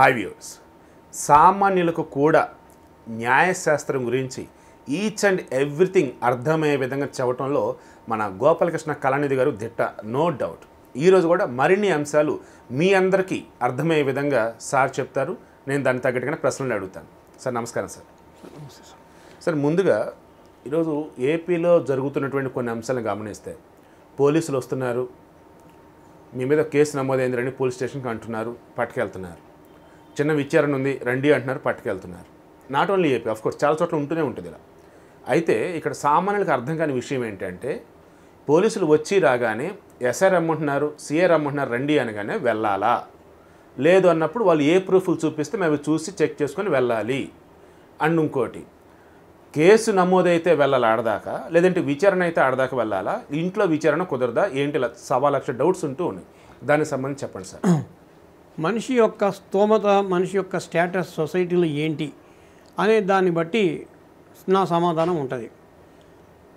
High views సామాన్యులకు కూడా న్యాయశాస్త్రం గురించి ఈచ్ అండ్ ఎవ్రీథింగ్ అర్థమయ్యే విధంగా చెప్పడంలో మన గోపాలకృష్ణ కళానిధి గారు దిట్ట నో డౌట్ ఈరోజు కూడా మరిన్ని అంశాలు మీ అందరికీ అర్థమయ్యే విధంగా సార్ చెప్తారు నేను దాన్ని తగ్గట్టుగానే ప్రశ్నలు అడుగుతాను సార్ నమస్కారం సార్ సార్ ముందుగా ఈరోజు ఏపీలో జరుగుతున్నటువంటి కొన్ని అంశాలను గమనిస్తే పోలీసులు వస్తున్నారు మీ మీద కేసు నమోదైందని పోలీస్ స్టేషన్కి అంటున్నారు పట్టుకెళ్తున్నారు చిన్న విచారణ ఉంది రండి అంటున్నారు పట్టుకెళ్తున్నారు నాట్ ఓన్లీ ఏపీ కోర్స్ చాలా చోట్ల ఉంటూనే ఉంటుంది ఇలా అయితే ఇక్కడ సామాన్యులకు అర్థం కాని విషయం ఏంటంటే పోలీసులు వచ్చి రాగానే ఎస్ఆర్ రమ్మంటున్నారు సిఏ రమ్మంటున్నారు రండి అనగానే వెళ్ళాలా లేదు అన్నప్పుడు వాళ్ళు ఏ ప్రూఫ్లు చూపిస్తే మేము చూసి చెక్ చేసుకొని వెళ్ళాలి అండ్ ఇంకోటి కేసు నమోదైతే వెళ్ళాలి ఆడదాకా లేదంటే విచారణ అయితే ఆడదాకా వెళ్ళాలా ఇంట్లో విచారణ కుదరదా ఏంటి సవా లక్ష డౌట్స్ ఉంటూ ఉన్నాయి దానికి సంబంధించి చెప్పండి సార్ మనిషి యొక్క స్తోమత మనిషి యొక్క స్టేటస్ సొసైటీలో ఏంటి అనే దాన్ని బట్టి నా సమాధానం ఉంటుంది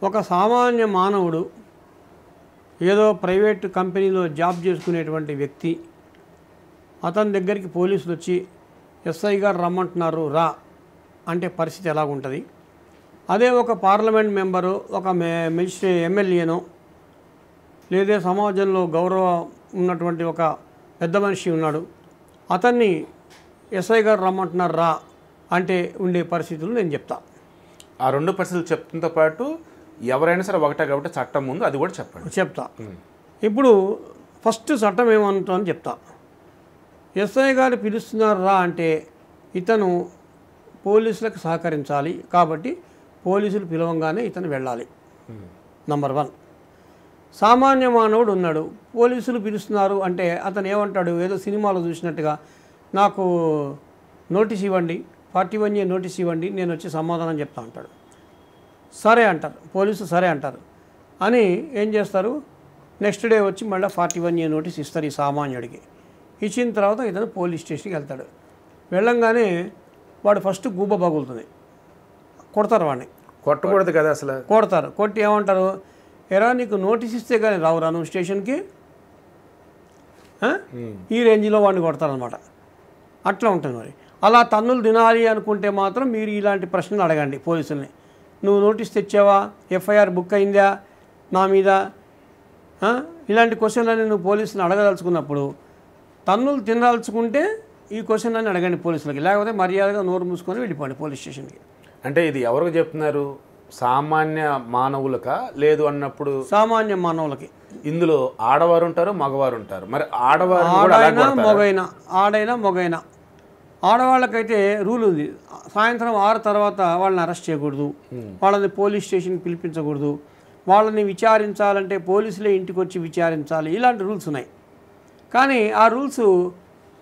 ఒక సామాన్య మానవుడు ఏదో ప్రైవేట్ కంపెనీలో జాబ్ చేసుకునేటువంటి వ్యక్తి అతని దగ్గరికి పోలీసులు వచ్చి ఎస్ఐ గారు రమ్మంటున్నారు రా అంటే పరిస్థితి ఎలాగుంటుంది అదే ఒక పార్లమెంట్ మెంబరు ఒక మెజిస్ట్రే ఎమ్మెల్యేనో లేదా సమాజంలో గౌరవ ఉన్నటువంటి ఒక పెద్ద మనిషి ఉన్నాడు అతన్ని ఎస్ఐ గారు రమ్మంటున్నారు రా అంటే ఉండే పరిస్థితులు నేను చెప్తా ఆ రెండు పరిస్థితులు చెప్తుంతో పాటు ఎవరైనా సరే ఒకటే కాబట్టి చట్టం ముందు అది కూడా చెప్పండి చెప్తా ఇప్పుడు ఫస్ట్ చట్టం ఏమంటుందని చెప్తా ఎస్ఐ గారు పిలుస్తున్నారు రా అంటే ఇతను పోలీసులకు సహకరించాలి కాబట్టి పోలీసులు పిలవంగానే ఇతను వెళ్ళాలి నంబర్ వన్ సామాన్య మానవుడు ఉన్నాడు పోలీసులు పిలుస్తున్నారు అంటే అతను ఏమంటాడు ఏదో సినిమాలో చూసినట్టుగా నాకు నోటీస్ ఇవ్వండి ఫార్టీ వన్ నోటీస్ ఇవ్వండి నేను వచ్చి సమాధానం చెప్తా ఉంటాడు సరే అంటారు పోలీసు సరే అంటారు అని ఏం చేస్తారు నెక్స్ట్ డే వచ్చి మళ్ళీ ఫార్టీ వన్ ఏ నోటీస్ ఇస్తారు ఈ సామాన్యుడికి ఇచ్చిన తర్వాత ఇతను పోలీస్ స్టేషన్కి వెళ్తాడు వెళ్ళంగానే వాడు ఫస్ట్ గూబ పగులుతుంది కొడతారు వాడిని కొట్టకూడదు కదా అసలు కొడతారు కొట్టి ఏమంటారు ఎరా నీకు నోటీస్ ఇస్తే కానీ రావురా నువ్వు స్టేషన్కి hmm. ఈ రేంజ్లో వాడిని కొడతారనమాట అట్లా ఉంటుంది మరి అలా తన్నులు తినాలి అనుకుంటే మాత్రం మీరు ఇలాంటి ప్రశ్నలు అడగండి పోలీసుల్ని నువ్వు నోటీస్ తెచ్చావా ఎఫ్ఐఆర్ బుక్ అయిందా నా మీద ఇలాంటి క్వశ్చన్లని నువ్వు పోలీసుని అడగదలుచుకున్నప్పుడు తన్నులు తినదలుచుకుంటే ఈ క్వశ్చన్ అని అడగండి పోలీసులకి లేకపోతే మర్యాదగా నోరు మూసుకొని వెళ్ళిపోండి పోలీస్ స్టేషన్కి అంటే ఇది ఎవరికి చెప్తున్నారు సామాన్య మానవులక లేదు అన్నప్పుడు సామాన్య మానవులకి ఇందులో ఆడవారు ఉంటారు మగవారు ఉంటారు మరి ఆడవారు ఆడైనా మొగైనా ఆడైనా మగైనా ఆడవాళ్ళకైతే రూల్ ఉంది సాయంత్రం ఆరు తర్వాత వాళ్ళని అరెస్ట్ చేయకూడదు వాళ్ళని పోలీస్ స్టేషన్ పిలిపించకూడదు వాళ్ళని విచారించాలంటే పోలీసులే ఇంటికి వచ్చి విచారించాలి ఇలాంటి రూల్స్ ఉన్నాయి కానీ ఆ రూల్స్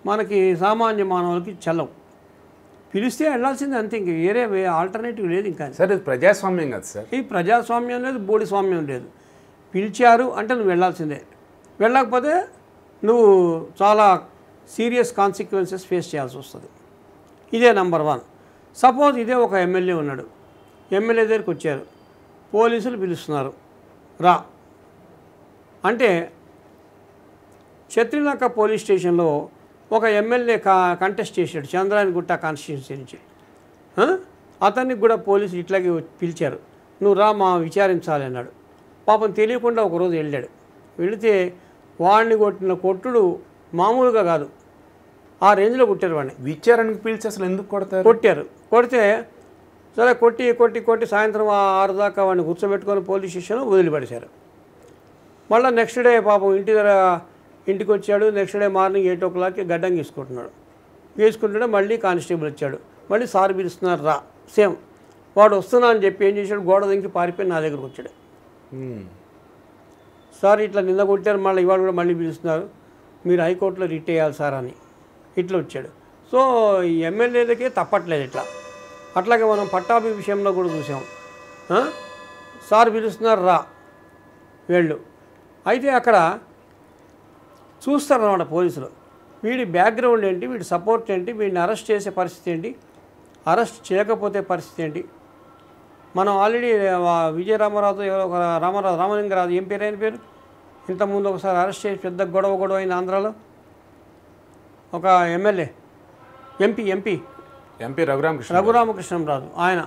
మనకి సామాన్య మానవులకి చెల్లవు పిలిస్తే వెళ్ళాల్సింది అంతే ఇంక వేరే ఆల్టర్నేటివ్ లేదు ఇంకా సార్ ఇది ప్రజాస్వామ్యం కదా సార్ ఈ ప్రజాస్వామ్యం లేదు బోడి స్వామ్యం లేదు పిలిచారు అంటే నువ్వు వెళ్ళాల్సిందే వెళ్ళకపోతే నువ్వు చాలా సీరియస్ కాన్సిక్వెన్సెస్ ఫేస్ చేయాల్సి వస్తుంది ఇదే నెంబర్ వన్ సపోజ్ ఇదే ఒక ఎమ్మెల్యే ఉన్నాడు ఎమ్మెల్యే దగ్గరికి వచ్చారు పోలీసులు పిలుస్తున్నారు రా అంటే చత్రినాక పోలీస్ స్టేషన్లో ఒక ఎమ్మెల్యే కా కంటెస్ట్ చేశాడు చంద్రాయన్ గుట్ట కాన్స్టిట్యున్సీ నుంచి అతనికి కూడా పోలీసులు ఇట్లాగే పిలిచారు నువ్వు రా మా విచారించాలి అన్నాడు పాపం తెలియకుండా ఒకరోజు వెళ్ళాడు వెళితే వాడిని కొట్టిన కొట్టుడు మామూలుగా కాదు ఆ రేంజ్లో కొట్టారు వాడిని విచారణకు పిలిచి అసలు ఎందుకు కొడతారు కొట్టారు కొడితే సరే కొట్టి కొట్టి కొట్టి సాయంత్రం ఆరు దాకా వాడిని కూర్చోబెట్టుకొని పోలీస్ స్టేషన్లో వదిలిపడేశారు మళ్ళీ నెక్స్ట్ డే పాపం ఇంటి దగ్గర ఇంటికి వచ్చాడు నెక్స్ట్ డే మార్నింగ్ ఎయిట్ ఓ క్లాక్కి గడ్డం వేసుకుంటున్నాడు వేసుకుంటున్నాడు మళ్ళీ కానిస్టేబుల్ వచ్చాడు మళ్ళీ సార్ పిలుస్తున్నారు రా సేమ్ వాడు వస్తున్నా అని చెప్పి ఏం చేశాడు గోడ దింకి పారిపోయి నా దగ్గరకు వచ్చాడు సార్ ఇట్లా నిన్న కొట్టారు మళ్ళీ ఇవాళ కూడా మళ్ళీ పిలుస్తున్నారు మీరు హైకోర్టులో రిట్ అయ్యాలి సార్ అని ఇట్లా వచ్చాడు సో ఎమ్మెల్యేలకే తప్పట్లేదు ఇట్లా అట్లాగే మనం పట్టాభి విషయంలో కూడా చూసాం సార్ పిలుస్తున్నారు రా వెళ్ళు అయితే అక్కడ చూస్తారు అనమాట పోలీసులు వీడి బ్యాక్గ్రౌండ్ ఏంటి వీడి సపోర్ట్ ఏంటి వీడిని అరెస్ట్ చేసే పరిస్థితి ఏంటి అరెస్ట్ చేయకపోతే పరిస్థితి ఏంటి మనం ఆల్రెడీ విజయ రామరాజు ఎవరో ఒక రామారావు రామలింగరాజు ఏం పేరు ఆయన పేరు ఇంతకుముందు ఒకసారి అరెస్ట్ చేసి పెద్ద గొడవ గొడవ అయింది ఆంధ్రాలో ఒక MLA MP MP MP Raghuramakrishna Raju ఆయన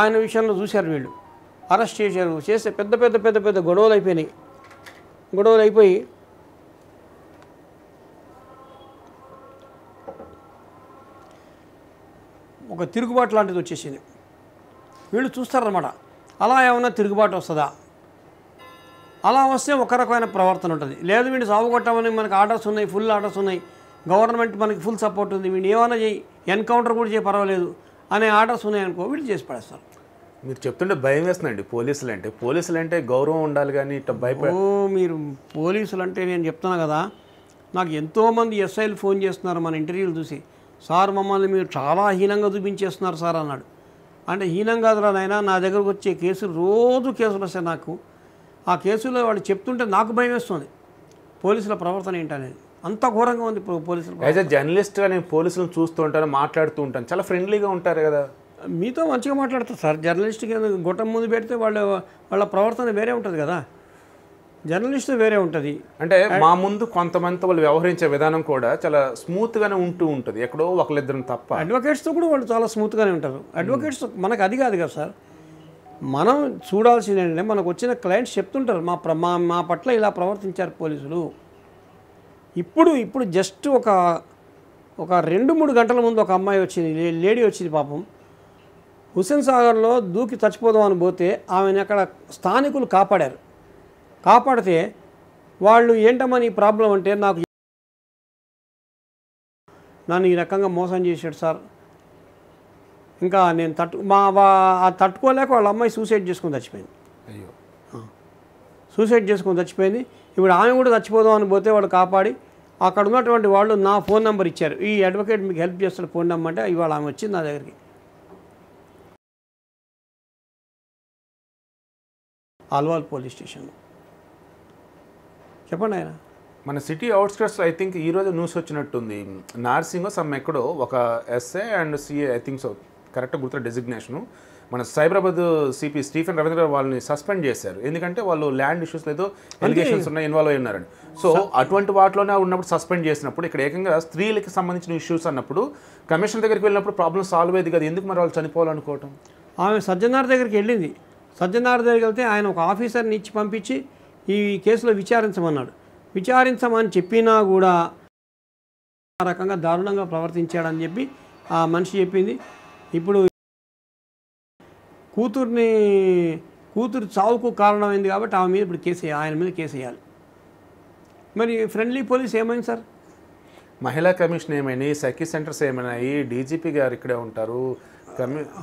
ఆయన విషయంలో చూశారు వీళ్ళు అరెస్ట్ చేశారు చేస్తే పెద్ద పెద్ద పెద్ద పెద్ద గొడవలు అయిపోయినాయి గొడవలు అయిపోయి ఒక తిరుగుబాటు లాంటిది వచ్చేసింది వీళ్ళు చూస్తారనమాట అలా ఏమైనా తిరుగుబాటు వస్తుందా అలా వస్తే ఒక రకమైన ప్రవర్తన ఉంటుంది లేదు వీడిని సాగుగొట్టమని మనకు ఆర్డర్స్ ఉన్నాయి ఫుల్ ఆర్డర్స్ ఉన్నాయి గవర్నమెంట్ మనకి ఫుల్ సపోర్ట్ ఉంది వీడిని ఏమైనా చేయి ఎన్కౌంటర్ కూడా చేయ పర్వాలేదు అనే ఆర్డర్స్ ఉన్నాయనుకో వీళ్ళు చేసి పడేస్తారు మీరు చెప్తుంటే భయం వేస్తుందండి పోలీసులు అంటే పోలీసులు అంటే గౌరవం ఉండాలి కానీ ఇట్లా భయపడ మీరు పోలీసులు అంటే నేను చెప్తున్నా కదా నాకు ఎంతోమంది ఎస్ఐలు ఫోన్ చేస్తున్నారు మన ఇంటర్వ్యూలు చూసి సార్ మమ్మల్ని మీరు చాలా హీనంగా చూపించేస్తున్నారు సార్ అన్నాడు అంటే హీనం కాదురా నాయన నా దగ్గరకు వచ్చే కేసులు రోజు కేసులు వస్తాయి నాకు ఆ కేసులో వాళ్ళు చెప్తుంటే నాకు భయం వేస్తుంది పోలీసుల ప్రవర్తన ఏంటనేది అంత ఘోరంగా ఉంది పోలీసులు యాజ్ అ జర్నలిస్ట్గా నేను పోలీసులను చూస్తూ ఉంటాను మాట్లాడుతూ ఉంటాను చాలా ఫ్రెండ్లీగా ఉంటారు కదా మీతో మంచిగా మాట్లాడతారు సార్ జర్నలిస్ట్కి గొట్టం ముందు పెడితే వాళ్ళ వాళ్ళ ప్రవర్తన వేరే ఉంటుంది కదా జర్నలిస్ట్ వేరే ఉంటుంది అంటే మా ముందు కొంతమంది వాళ్ళు వ్యవహరించే విధానం కూడా చాలా స్మూత్గానే ఉంటూ ఉంటుంది ఎక్కడో ఒకళ్ళిద్దరం తప్ప తో కూడా వాళ్ళు చాలా గానే ఉంటారు అడ్వకేట్స్ మనకు అది కాదు కదా సార్ మనం చూడాల్సింది ఏంటంటే మనకు వచ్చిన క్లయింట్స్ చెప్తుంటారు మా ప్ర మా మా పట్ల ఇలా ప్రవర్తించారు పోలీసులు ఇప్పుడు ఇప్పుడు జస్ట్ ఒక ఒక రెండు మూడు గంటల ముందు ఒక అమ్మాయి వచ్చింది లేడీ వచ్చింది పాపం హుస్సేన్ సాగర్లో దూకి చచ్చిపోదాం అని పోతే ఆమెను అక్కడ స్థానికులు కాపాడారు కాపాడితే వాళ్ళు ఏంటమ్మా నీ ప్రాబ్లం అంటే నాకు నన్ను ఈ రకంగా మోసం చేశాడు సార్ ఇంకా నేను తట్టు మా ఆ తట్టుకోలేక వాళ్ళ అమ్మాయి సూసైడ్ చేసుకొని చచ్చిపోయింది అయ్యో సూసైడ్ చేసుకొని చచ్చిపోయింది ఇప్పుడు ఆమె కూడా చచ్చిపోదాం అని పోతే వాళ్ళు కాపాడి అక్కడ ఉన్నటువంటి వాళ్ళు నా ఫోన్ నెంబర్ ఇచ్చారు ఈ అడ్వకేట్ మీకు హెల్ప్ చేస్తాడు ఫోన్ నెంబర్ అంటే ఇవాళ ఆమె వచ్చింది నా దగ్గరికి ఆల్వాల్ పోలీస్ స్టేషన్లో చెప్పండి ఆయన మన సిటీ అవుట్స్కర్ట్స్లో ఐ థింక్ ఈరోజు న్యూస్ వచ్చినట్టుంది నార్సింగ్ సమ్ ఎక్కడో ఒక SA and CA I think so correct గుర్తు డెసిగ్నేషను మన సైబరాబాద్ సిపి స్టీఫెన్ రవీంద్ర వాళ్ళని సస్పెండ్ చేశారు ఎందుకంటే వాళ్ళు ల్యాండ్ ఇష్యూస్ లేదో ఎలిగేషన్స్ ఉన్నాయి ఇన్వాల్వ్ అయి ఉన్నారని సో అటువంటి వాటిలోనే ఉన్నప్పుడు సస్పెండ్ చేసినప్పుడు ఇక్కడ ఏకంగా స్త్రీలకు సంబంధించిన ఇష్యూస్ అన్నప్పుడు కమిషన్ దగ్గరికి వెళ్ళినప్పుడు ప్రాబ్లం సాల్వ్ అయ్యేది కదా ఎందుకు మరి వాళ్ళు చనిపోవాలనుకోవటం ఆమె సజ్జనార్ దగ్గరికి వెళ్ళింది సజ్జనార్ దగ్గరికి వెళ్తే ఆయన ఒక ఆఫీసర్ని ఇచ్చి పంపించి ఈ కేసులో విచారించమన్నాడు విచారించమని చెప్పినా కూడా ఆ రకంగా దారుణంగా ప్రవర్తించాడని చెప్పి ఆ మనిషి చెప్పింది ఇప్పుడు కూతుర్ని కూతురు చావుకు కారణమైంది కాబట్టి ఆమె మీద ఇప్పుడు కేసు ఆయన మీద కేసు వేయాలి మరి ఫ్రెండ్లీ పోలీస్ ఏమైంది సార్ మహిళా కమిషన్ ఏమైనాయి సఖీ సెంటర్స్ ఏమైనాయి డీజీపీ గారు ఇక్కడే ఉంటారు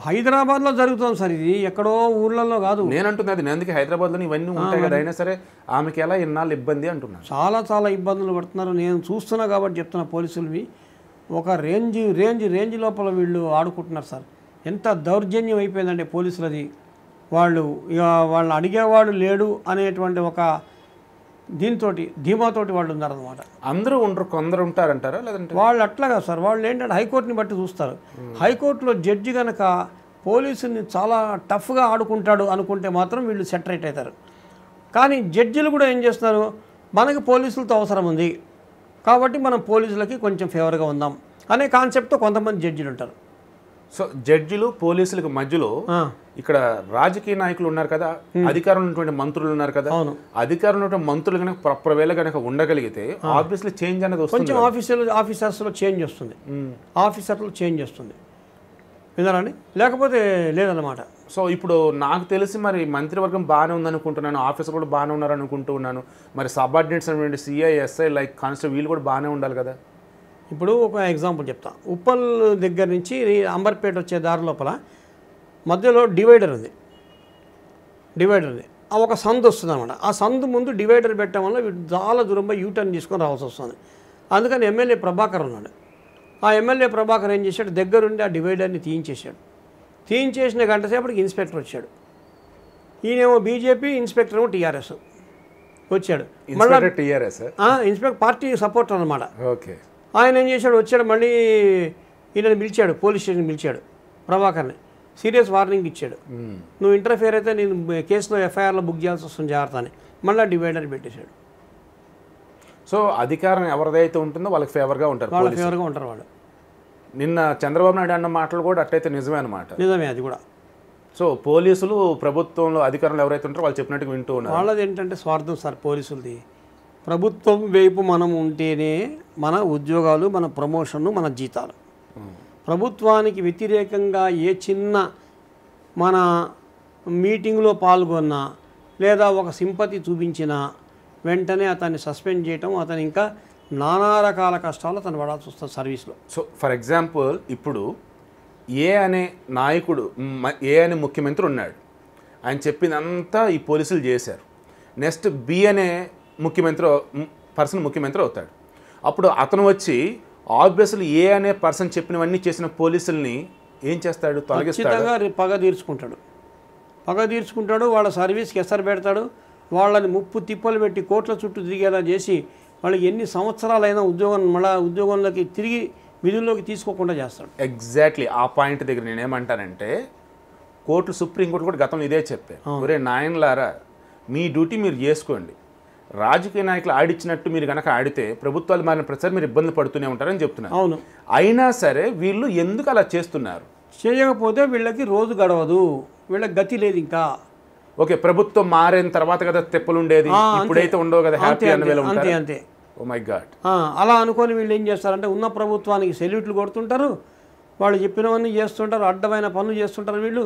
హైదరాబాద్లో జరుగుతుంది సార్ ఇది ఎక్కడో ఊర్లలో కాదు నేనంటున్నది నేను హైదరాబాద్ హైదరాబాద్లో ఇవన్నీ ఉంటాయి కదా అయినా సరే ఆమెకి ఎలా ఇన్నాళ్ళు ఇబ్బంది అంటున్నాను చాలా చాలా ఇబ్బందులు పడుతున్నారు నేను చూస్తున్నా కాబట్టి చెప్తున్నా పోలీసులవి ఒక రేంజ్ రేంజ్ రేంజ్ లోపల వీళ్ళు ఆడుకుంటున్నారు సార్ ఎంత దౌర్జన్యం అయిపోయిందంటే పోలీసులది వాళ్ళు ఇక వాళ్ళని అడిగేవాడు లేడు అనేటువంటి ఒక దీంతో ధీమాతోటి వాళ్ళు ఉన్నారనమాట అందరూ ఉండరు కొందరు ఉంటారంటారా లేదంటే వాళ్ళు అట్లాగా సార్ వాళ్ళు ఏంటంటే హైకోర్టుని బట్టి చూస్తారు హైకోర్టులో జడ్జి కనుక పోలీసుని చాలా టఫ్గా ఆడుకుంటాడు అనుకుంటే మాత్రం వీళ్ళు సెటరేట్ అవుతారు కానీ జడ్జిలు కూడా ఏం చేస్తున్నారు మనకి పోలీసులతో అవసరం ఉంది కాబట్టి మనం పోలీసులకి కొంచెం ఫేవర్గా ఉందాం అనే కాన్సెప్ట్తో కొంతమంది జడ్జిలు ఉంటారు సో జడ్జిలు పోలీసులకు మధ్యలో ఇక్కడ రాజకీయ నాయకులు ఉన్నారు కదా అధికారం ఉన్నటువంటి మంత్రులు ఉన్నారు కదా అధికారం ఉన్నటువంటి మంత్రులు కనుక ప్రాపర్ వేళ కనుక ఉండగలిగితే ఆఫీసులో చేంజ్ అనేది వస్తుంది కొంచెం ఆఫీసర్ ఆఫీసర్స్లో చేంజ్ వస్తుంది ఆఫీసర్లో చేంజ్ వస్తుంది విన్నారండి లేకపోతే లేదన్నమాట సో ఇప్పుడు నాకు తెలిసి మరి మంత్రివర్గం బాగానే ఉందనుకుంటున్నాను ఆఫీసర్ కూడా బాగానే ఉన్నారనుకుంటూ ఉన్నాను మరి సబార్డినేట్స్ అనేటువంటి సిఐ ఎస్ఐ లైక్ కానిస్టేబుల్ వీళ్ళు కూడా బాగానే ఉండాలి కదా ఇప్పుడు ఒక ఎగ్జాంపుల్ చెప్తా ఉప్పల్ దగ్గర నుంచి అంబర్పేట వచ్చే దారి లోపల మధ్యలో డివైడర్ ఉంది డివైడర్ ఉంది ఆ ఒక సందు వస్తుంది అనమాట ఆ సందు ముందు డివైడర్ పెట్టడం వల్ల చాలా దూరంగా యూటర్న్ తీసుకొని రావాల్సి వస్తుంది అందుకని ఎమ్మెల్యే ప్రభాకర్ ఉన్నాడు ఆ ఎమ్మెల్యే ప్రభాకర్ ఏం చేశాడు దగ్గరుండి ఆ డివైడర్ని తీయించేశాడు తీయించేసిన గంట సేపటికి ఇన్స్పెక్టర్ వచ్చాడు ఈయనేమో బీజేపీ ఇన్స్పెక్టర్ ఏమో టీఆర్ఎస్ వచ్చాడు మళ్ళీ టీఆర్ఎస్ ఇన్స్పెక్టర్ పార్టీ సపోర్ట్ అనమాట ఓకే ఆయన ఏం చేశాడు వచ్చాడు మళ్ళీ వీళ్ళని పిలిచాడు పోలీస్ స్టేషన్ పిలిచాడు ప్రభాకర్ని సీరియస్ వార్నింగ్ ఇచ్చాడు నువ్వు ఇంటర్ఫియర్ అయితే నేను కేసులో ఎఫ్ఐఆర్లో బుక్ చేయాల్సి వస్తుంది జాగ్రత్త అని మళ్ళీ డివైడర్ పెట్టేశాడు సో అధికారం ఎవరిదైతే ఉంటుందో వాళ్ళకి ఫేవర్గా ఉంటారు వాళ్ళకి ఫేవర్గా ఉంటారు వాళ్ళు నిన్న చంద్రబాబు నాయుడు అన్న మాటలు కూడా అట్టయితే నిజమే అనమాట నిజమే అది కూడా సో పోలీసులు ప్రభుత్వంలో అధికారులు ఎవరైతే ఉంటారో వాళ్ళు చెప్పినట్టు వింటూ ఉన్నారు వాళ్ళది ఏంటంటే స్వార్థం సార్ పోలీసులది ప్రభుత్వం వైపు మనం ఉంటేనే మన ఉద్యోగాలు మన ప్రమోషన్లు మన జీతాలు ప్రభుత్వానికి వ్యతిరేకంగా ఏ చిన్న మన మీటింగ్లో పాల్గొన్నా లేదా ఒక సింపతి చూపించినా వెంటనే అతన్ని సస్పెండ్ చేయటం అతను ఇంకా నానా రకాల కష్టాలు అతను పడాల్సి వస్తుంది సర్వీస్లో సో ఫర్ ఎగ్జాంపుల్ ఇప్పుడు ఏ అనే నాయకుడు ఏ అనే ముఖ్యమంత్రి ఉన్నాడు ఆయన చెప్పిందంతా ఈ పోలీసులు చేశారు నెక్స్ట్ బి అనే ముఖ్యమంత్రి పర్సన్ ముఖ్యమంత్రి అవుతాడు అప్పుడు అతను వచ్చి ఆబ్వియస్లీ ఏ అనే పర్సన్ చెప్పినవన్నీ చేసిన పోలీసుల్ని ఏం చేస్తాడు తొలగిస్తాడు పగ తీర్చుకుంటాడు పగ తీర్చుకుంటాడు వాళ్ళ సర్వీస్కి ఎసరు పెడతాడు వాళ్ళని ముప్పు తిప్పలు పెట్టి కోట్ల చుట్టూ తిరిగేలా చేసి వాళ్ళకి ఎన్ని సంవత్సరాలైనా ఉద్యోగం మళ్ళా ఉద్యోగంలోకి తిరిగి విధుల్లోకి తీసుకోకుండా చేస్తాడు ఎగ్జాక్ట్లీ ఆ పాయింట్ దగ్గర నేను ఏమంటానంటే కోర్టు సుప్రీంకోర్టు కూడా గతంలో ఇదే చెప్పాను ఒరే నాయన్లారా మీ డ్యూటీ మీరు చేసుకోండి రాజకీయ నాయకులు ఆడిచ్చినట్టు మీరు కనుక ఆడితే ప్రభుత్వాలు మారిన ప్రసారం మీరు ఇబ్బంది పడుతూనే ఉంటారని చెప్తున్నారు అవును అయినా సరే వీళ్ళు ఎందుకు అలా చేస్తున్నారు చేయకపోతే వీళ్ళకి రోజు గడవదు వీళ్ళకి గతి లేదు ఇంకా ఓకే ప్రభుత్వం మారిన తర్వాత కదా తెప్పలు ఉండేది ఇప్పుడైతే ఉండవు కదా హ్యాపీ అని అంతే అంతే ఓ మై గాడ్ అలా అనుకొని వీళ్ళు ఏం చేస్తారంటే ఉన్న ప్రభుత్వానికి సెల్యూట్లు కొడుతుంటారు వాళ్ళు చెప్పినవన్నీ చేస్తుంటారు అడ్డమైన పనులు చేస్తుంటారు వీళ్ళు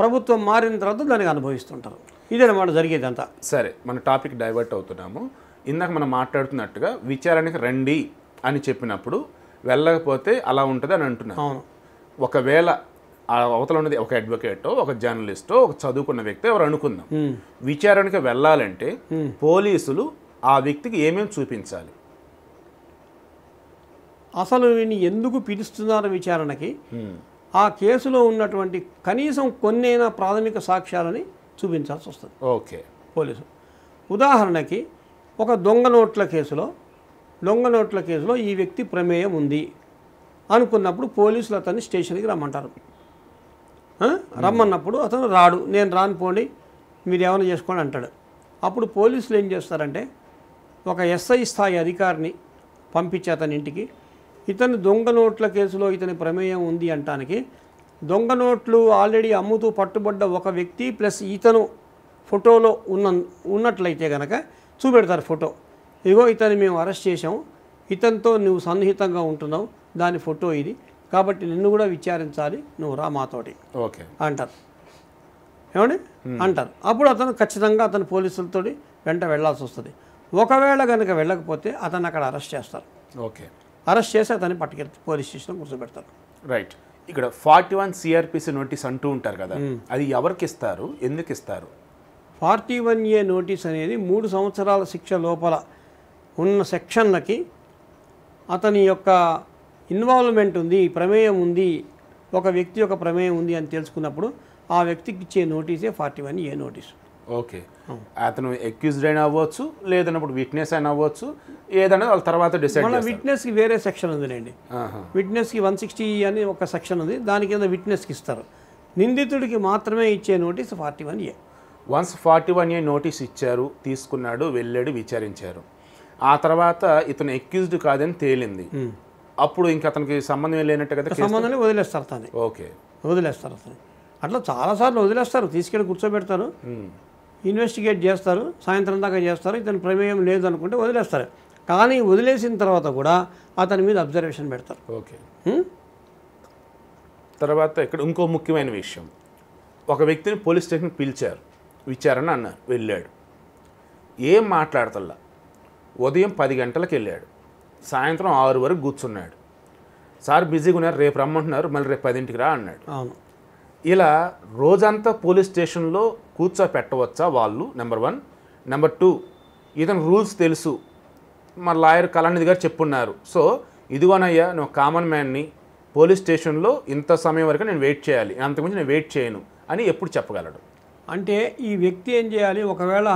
ప్రభుత్వం మారిన తర్వాత దానికి అనుభవిస్తుంటారు ఇదనమాట జరిగేదంతా సరే మన టాపిక్ డైవర్ట్ అవుతున్నాము ఇందాక మనం మాట్లాడుతున్నట్టుగా విచారానికి రండి అని చెప్పినప్పుడు వెళ్ళకపోతే అలా ఉంటుంది అని అంటున్నాను ఒకవేళ ఆ అవతల ఉన్నది ఒక అడ్వకేటో ఒక జర్నలిస్టో ఒక చదువుకున్న వ్యక్తి ఎవరు అనుకుందాం విచారణకి వెళ్ళాలంటే పోలీసులు ఆ వ్యక్తికి ఏమేమి చూపించాలి అసలు నేను ఎందుకు పిలుస్తున్నారు విచారణకి ఆ కేసులో ఉన్నటువంటి కనీసం కొన్నైనా ప్రాథమిక సాక్ష్యాలని చూపించాల్సి వస్తుంది ఓకే పోలీసు ఉదాహరణకి ఒక దొంగ నోట్ల కేసులో దొంగ నోట్ల కేసులో ఈ వ్యక్తి ప్రమేయం ఉంది అనుకున్నప్పుడు పోలీసులు అతన్ని స్టేషన్కి రమ్మంటారు రమ్మన్నప్పుడు అతను రాడు నేను రాను పోండి మీరు ఏమైనా చేసుకోండి అంటాడు అప్పుడు పోలీసులు ఏం చేస్తారంటే ఒక ఎస్ఐ స్థాయి అధికారిని పంపించి అతని ఇంటికి ఇతని దొంగ నోట్ల కేసులో ఇతని ప్రమేయం ఉంది అంటానికి దొంగ నోట్లు ఆల్రెడీ అమ్ముతూ పట్టుబడ్డ ఒక వ్యక్తి ప్లస్ ఇతను ఫోటోలో ఉన్న ఉన్నట్లయితే కనుక చూపెడతారు ఫోటో ఇగో ఇతను మేము అరెస్ట్ చేసాము ఇతనితో నువ్వు సన్నిహితంగా ఉంటున్నావు దాని ఫోటో ఇది కాబట్టి నిన్ను కూడా విచారించాలి నువ్వు రా మాతోటి ఓకే అంటారు ఏమండి అంటారు అప్పుడు అతను ఖచ్చితంగా అతను పోలీసులతో వెంట వెళ్లాల్సి వస్తుంది ఒకవేళ కనుక వెళ్ళకపోతే అతను అక్కడ అరెస్ట్ చేస్తారు ఓకే అరెస్ట్ చేసి అతన్ని పట్టుకెళ్తారు పోలీస్ స్టేషన్లో కూర్చోబెడతారు రైట్ ఇక్కడ ఫార్టీ వన్ సిఆర్పిసి నోటీస్ అంటూ ఉంటారు కదా అది ఎవరికి ఇస్తారు ఎందుకు ఇస్తారు ఫార్టీ వన్ ఏ నోటీస్ అనేది మూడు సంవత్సరాల శిక్ష లోపల ఉన్న సెక్షన్లకి అతని యొక్క ఇన్వాల్వ్మెంట్ ఉంది ప్రమేయం ఉంది ఒక వ్యక్తి యొక్క ప్రమేయం ఉంది అని తెలుసుకున్నప్పుడు ఆ వ్యక్తికి ఇచ్చే నోటీసే forty one A notice okay అతను అక్యూజ్డ్ అయినా అవ్వచ్చు లేదన్నప్పుడు విట్నెస్ అయినా అవ్వచ్చు ఏదన్నది వాళ్ళ తర్వాత డిసైడ్ మళ్ళీ విట్నెస్కి వేరే సెక్షన్ ఉంది ఉందిలేండి విట్నెస్కి వన్ సిక్స్టీ అని ఒక సెక్షన్ ఉంది దాని కింద విట్నెస్కి ఇస్తారు నిందితుడికి మాత్రమే ఇచ్చే notice forty one A once forty one A notice ఇచ్చారు తీసుకున్నాడు వెళ్ళాడు విచారించారు ఆ తర్వాత ఇతను అక్యూజ్డ్ కాదని తేలింది అప్పుడు ఇంకా అతనికి సంబంధం లేనట్టు కదా సంబంధం వదిలేస్తారు ఓకే వదిలేస్తారు అతను అట్లా చాలాసార్లు వదిలేస్తారు తీసుకెళ్ళి కూర్చోబెడతారు ఇన్వెస్టిగేట్ చేస్తారు సాయంత్రం దాకా చేస్తారు ఇతని ప్రమేయం లేదు అనుకుంటే వదిలేస్తారు కానీ వదిలేసిన తర్వాత కూడా అతని మీద అబ్జర్వేషన్ పెడతారు ఓకే తర్వాత ఇక్కడ ఇంకో ముఖ్యమైన విషయం ఒక వ్యక్తిని పోలీస్ స్టేషన్ పిలిచారు విచారణ అన్నారు వెళ్ళాడు ఏం మాట్లాడతల్లా ఉదయం పది గంటలకు వెళ్ళాడు సాయంత్రం ఆరు వరకు కూర్చున్నాడు సార్ బిజీగా ఉన్నారు రేపు రమ్మంటున్నారు మళ్ళీ రేపు పదింటికి రా అన్నాడు అవును ఇలా రోజంతా పోలీస్ స్టేషన్లో కూర్చోపెట్టవచ్చా వాళ్ళు నెంబర్ వన్ నెంబర్ టూ ఇతను రూల్స్ తెలుసు మా లాయర్ కళానిధి గారు చెప్పున్నారు సో ఇదిగోనయ్యా నువ్వు కామన్ మ్యాన్ని పోలీస్ స్టేషన్లో ఇంత సమయం వరకు నేను వెయిట్ చేయాలి అంతకుమించి నేను వెయిట్ చేయను అని ఎప్పుడు చెప్పగలడు అంటే ఈ వ్యక్తి ఏం చేయాలి ఒకవేళ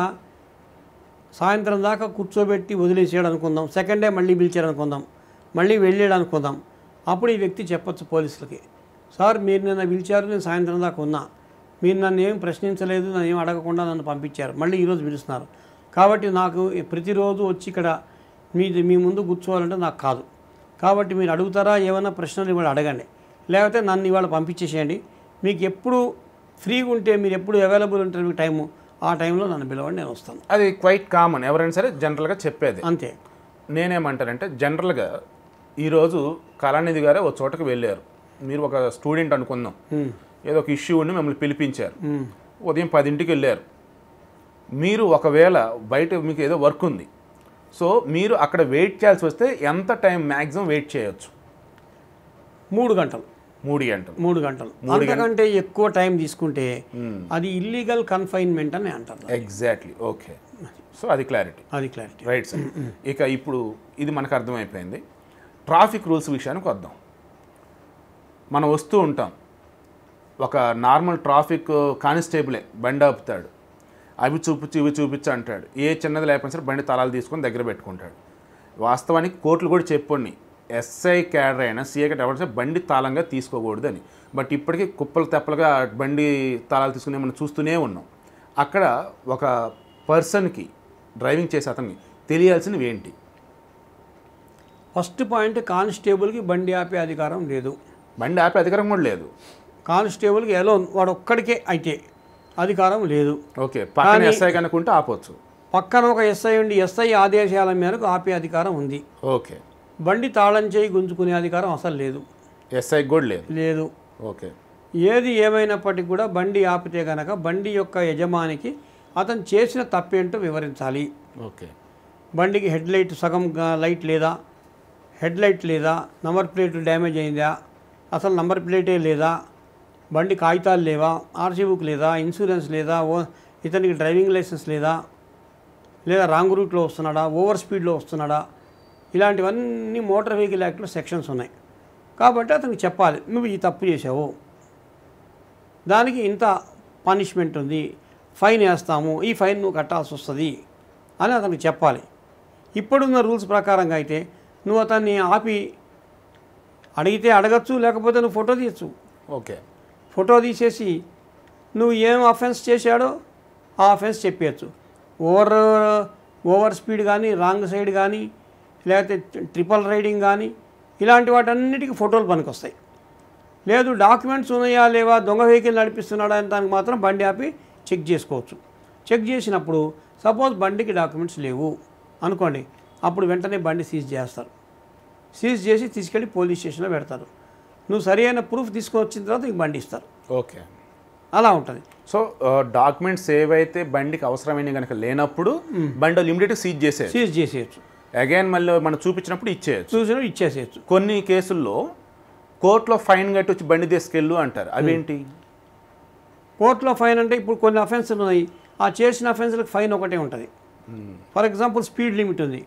సాయంత్రం దాకా కూర్చోబెట్టి వదిలేసేయడం అనుకుందాం సెకండ్ డే మళ్ళీ పిలిచాడు అనుకుందాం మళ్ళీ వెళ్ళాడు అనుకుందాం అప్పుడు ఈ వ్యక్తి చెప్పచ్చు పోలీసులకి సార్ మీరు నిన్న పిలిచారు నేను సాయంత్రం దాకా ఉన్నా మీరు నన్ను ఏం ప్రశ్నించలేదు నన్ను ఏం అడగకుండా నన్ను పంపించారు మళ్ళీ ఈరోజు పిలుస్తున్నారు కాబట్టి నాకు ప్రతిరోజు వచ్చి ఇక్కడ మీ మీ ముందు కూర్చోవాలంటే నాకు కాదు కాబట్టి మీరు అడుగుతారా ఏమైనా ప్రశ్నలు ఇవాళ అడగండి లేకపోతే నన్ను ఇవాళ పంపించేసేయండి మీకు ఎప్పుడు ఫ్రీగా ఉంటే మీరు ఎప్పుడు అవైలబుల్ ఉంటారు మీకు టైము ఆ టైంలో నన్ను పిలవండి నేను వస్తాను అది క్వైట్ కామన్ ఎవరైనా సరే జనరల్గా చెప్పేది అంతే నేనేమంటానంటే జనరల్గా ఈరోజు కళానిధి గారే ఒక చోటకు వెళ్ళారు మీరు ఒక స్టూడెంట్ అనుకుందాం ఏదో ఒక ఇష్యూ ఉండి మిమ్మల్ని పిలిపించారు ఉదయం పదింటికి వెళ్ళారు మీరు ఒకవేళ బయట మీకు ఏదో వర్క్ ఉంది సో మీరు అక్కడ వెయిట్ చేయాల్సి వస్తే ఎంత టైం మ్యాక్సిమం వెయిట్ చేయొచ్చు మూడు గంటలు మూడు గంటలు మూడు గంటలు మూడు గంటే ఎక్కువ టైం తీసుకుంటే అది ఇల్లీగల్ కన్ఫైన్మెంట్ అని అంటారు ఎగ్జాక్ట్లీ ఓకే సో అది క్లారిటీ అది క్లారిటీ రైట్ సార్ ఇక ఇప్పుడు ఇది మనకు అర్థమైపోయింది ట్రాఫిక్ రూల్స్ విషయానికి వద్దాం మనం వస్తూ ఉంటాం ఒక నార్మల్ ట్రాఫిక్ కానిస్టేబులే బండి ఆపుతాడు అవి చూపించి ఇవి చూపించి అంటాడు ఏ చిన్నది లేకపోయినా సరే బండి తలాలు తీసుకొని దగ్గర పెట్టుకుంటాడు వాస్తవానికి కోర్టులు కూడా చెప్పండి ఎస్ఐ క్యాడర్ అయినా సీఏ క్యాడర్ ఎవరైనా బండి తాళంగా తీసుకోకూడదు అని బట్ ఇప్పటికీ కుప్పలు తెప్పలుగా బండి తాళాలు తీసుకునే మనం చూస్తూనే ఉన్నాం అక్కడ ఒక పర్సన్కి డ్రైవింగ్ చేసే అతనికి తెలియాల్సినవి ఏంటి ఫస్ట్ పాయింట్ కానిస్టేబుల్కి బండి ఆపే అధికారం లేదు బండి ఆపే అధికారం కూడా లేదు కానిస్టేబుల్కి ఎలా వాడు ఒక్కడికే అయితే అధికారం లేదు ఓకే పక్కన ఎస్ఐ కనుకుంటే ఆపవచ్చు పక్కన ఒక ఎస్ఐ ఉండి ఎస్ఐ ఆదేశాల మేరకు ఆపే అధికారం ఉంది ఓకే బండి తాళం చేయి గుంజుకునే అధికారం అసలు లేదు ఎస్ఐ కూడా లేదు లేదు ఓకే ఏది ఏమైనప్పటికీ కూడా బండి ఆపితే కనుక బండి యొక్క యజమానికి అతను చేసిన తప్పేంటో వివరించాలి ఓకే బండికి హెడ్ లైట్ సగం లైట్ లేదా హెడ్ లైట్ లేదా నంబర్ ప్లేట్ డ్యామేజ్ అయిందా అసలు నంబర్ ప్లేటే లేదా బండి కాగితాలు లేవా ఆర్సీ బుక్ లేదా ఇన్సూరెన్స్ లేదా ఓ ఇతనికి డ్రైవింగ్ లైసెన్స్ లేదా లేదా రాంగ్ రూట్లో వస్తున్నాడా ఓవర్ స్పీడ్లో వస్తున్నాడా ఇలాంటివన్నీ మోటార్ వెహికల్ యాక్ట్లో సెక్షన్స్ ఉన్నాయి కాబట్టి అతనికి చెప్పాలి నువ్వు ఈ తప్పు చేసావు దానికి ఇంత పనిష్మెంట్ ఉంది ఫైన్ వేస్తాము ఈ ఫైన్ నువ్వు కట్టాల్సి వస్తుంది అని అతనికి చెప్పాలి ఇప్పుడున్న రూల్స్ ప్రకారంగా అయితే నువ్వు అతన్ని ఆపి అడిగితే అడగచ్చు లేకపోతే నువ్వు ఫోటో తీయచ్చు ఓకే ఫోటో తీసేసి నువ్వు ఏం అఫెన్స్ చేశాడో ఆ అఫెన్స్ చెప్పేయచ్చు ఓవర్ ఓవర్ స్పీడ్ కానీ రాంగ్ సైడ్ కానీ లేకపోతే ట్రిపుల్ రైడింగ్ కానీ ఇలాంటి వాటన్నిటికీ ఫోటోలు పనికొస్తాయి లేదు డాక్యుమెంట్స్ ఉన్నాయా లేవా దొంగ వెహికల్ నడిపిస్తున్నాడా అని దానికి మాత్రం బండి ఆపి చెక్ చేసుకోవచ్చు చెక్ చేసినప్పుడు సపోజ్ బండికి డాక్యుమెంట్స్ లేవు అనుకోండి అప్పుడు వెంటనే బండి సీజ్ చేస్తారు సీజ్ చేసి తీసుకెళ్ళి పోలీస్ స్టేషన్లో పెడతారు నువ్వు సరైన ప్రూఫ్ తీసుకొని వచ్చిన తర్వాత ఇంక బండి ఇస్తారు ఓకే అలా ఉంటుంది సో డాక్యుమెంట్స్ ఏవైతే బండికి అవసరమైన కనుక లేనప్పుడు బండి లిమిటెడ్ సీజ్ చేసే సీజ్ చేసేయచ్చు అగైన్ మళ్ళీ మనం చూపించినప్పుడు ఇచ్చేయచ్చు చూసిన ఇచ్చేసేయచ్చు కొన్ని కేసుల్లో కోర్టులో ఫైన్ కట్టి వచ్చి బండి తీసుకెళ్ళు అంటారు అదేంటి కోర్టులో ఫైన్ అంటే ఇప్పుడు కొన్ని అఫెన్సులు ఉన్నాయి ఆ చేసిన అఫెన్స్లకు ఫైన్ ఒకటే ఉంటుంది ఫర్ ఎగ్జాంపుల్ స్పీడ్ లిమిట్ ఉంది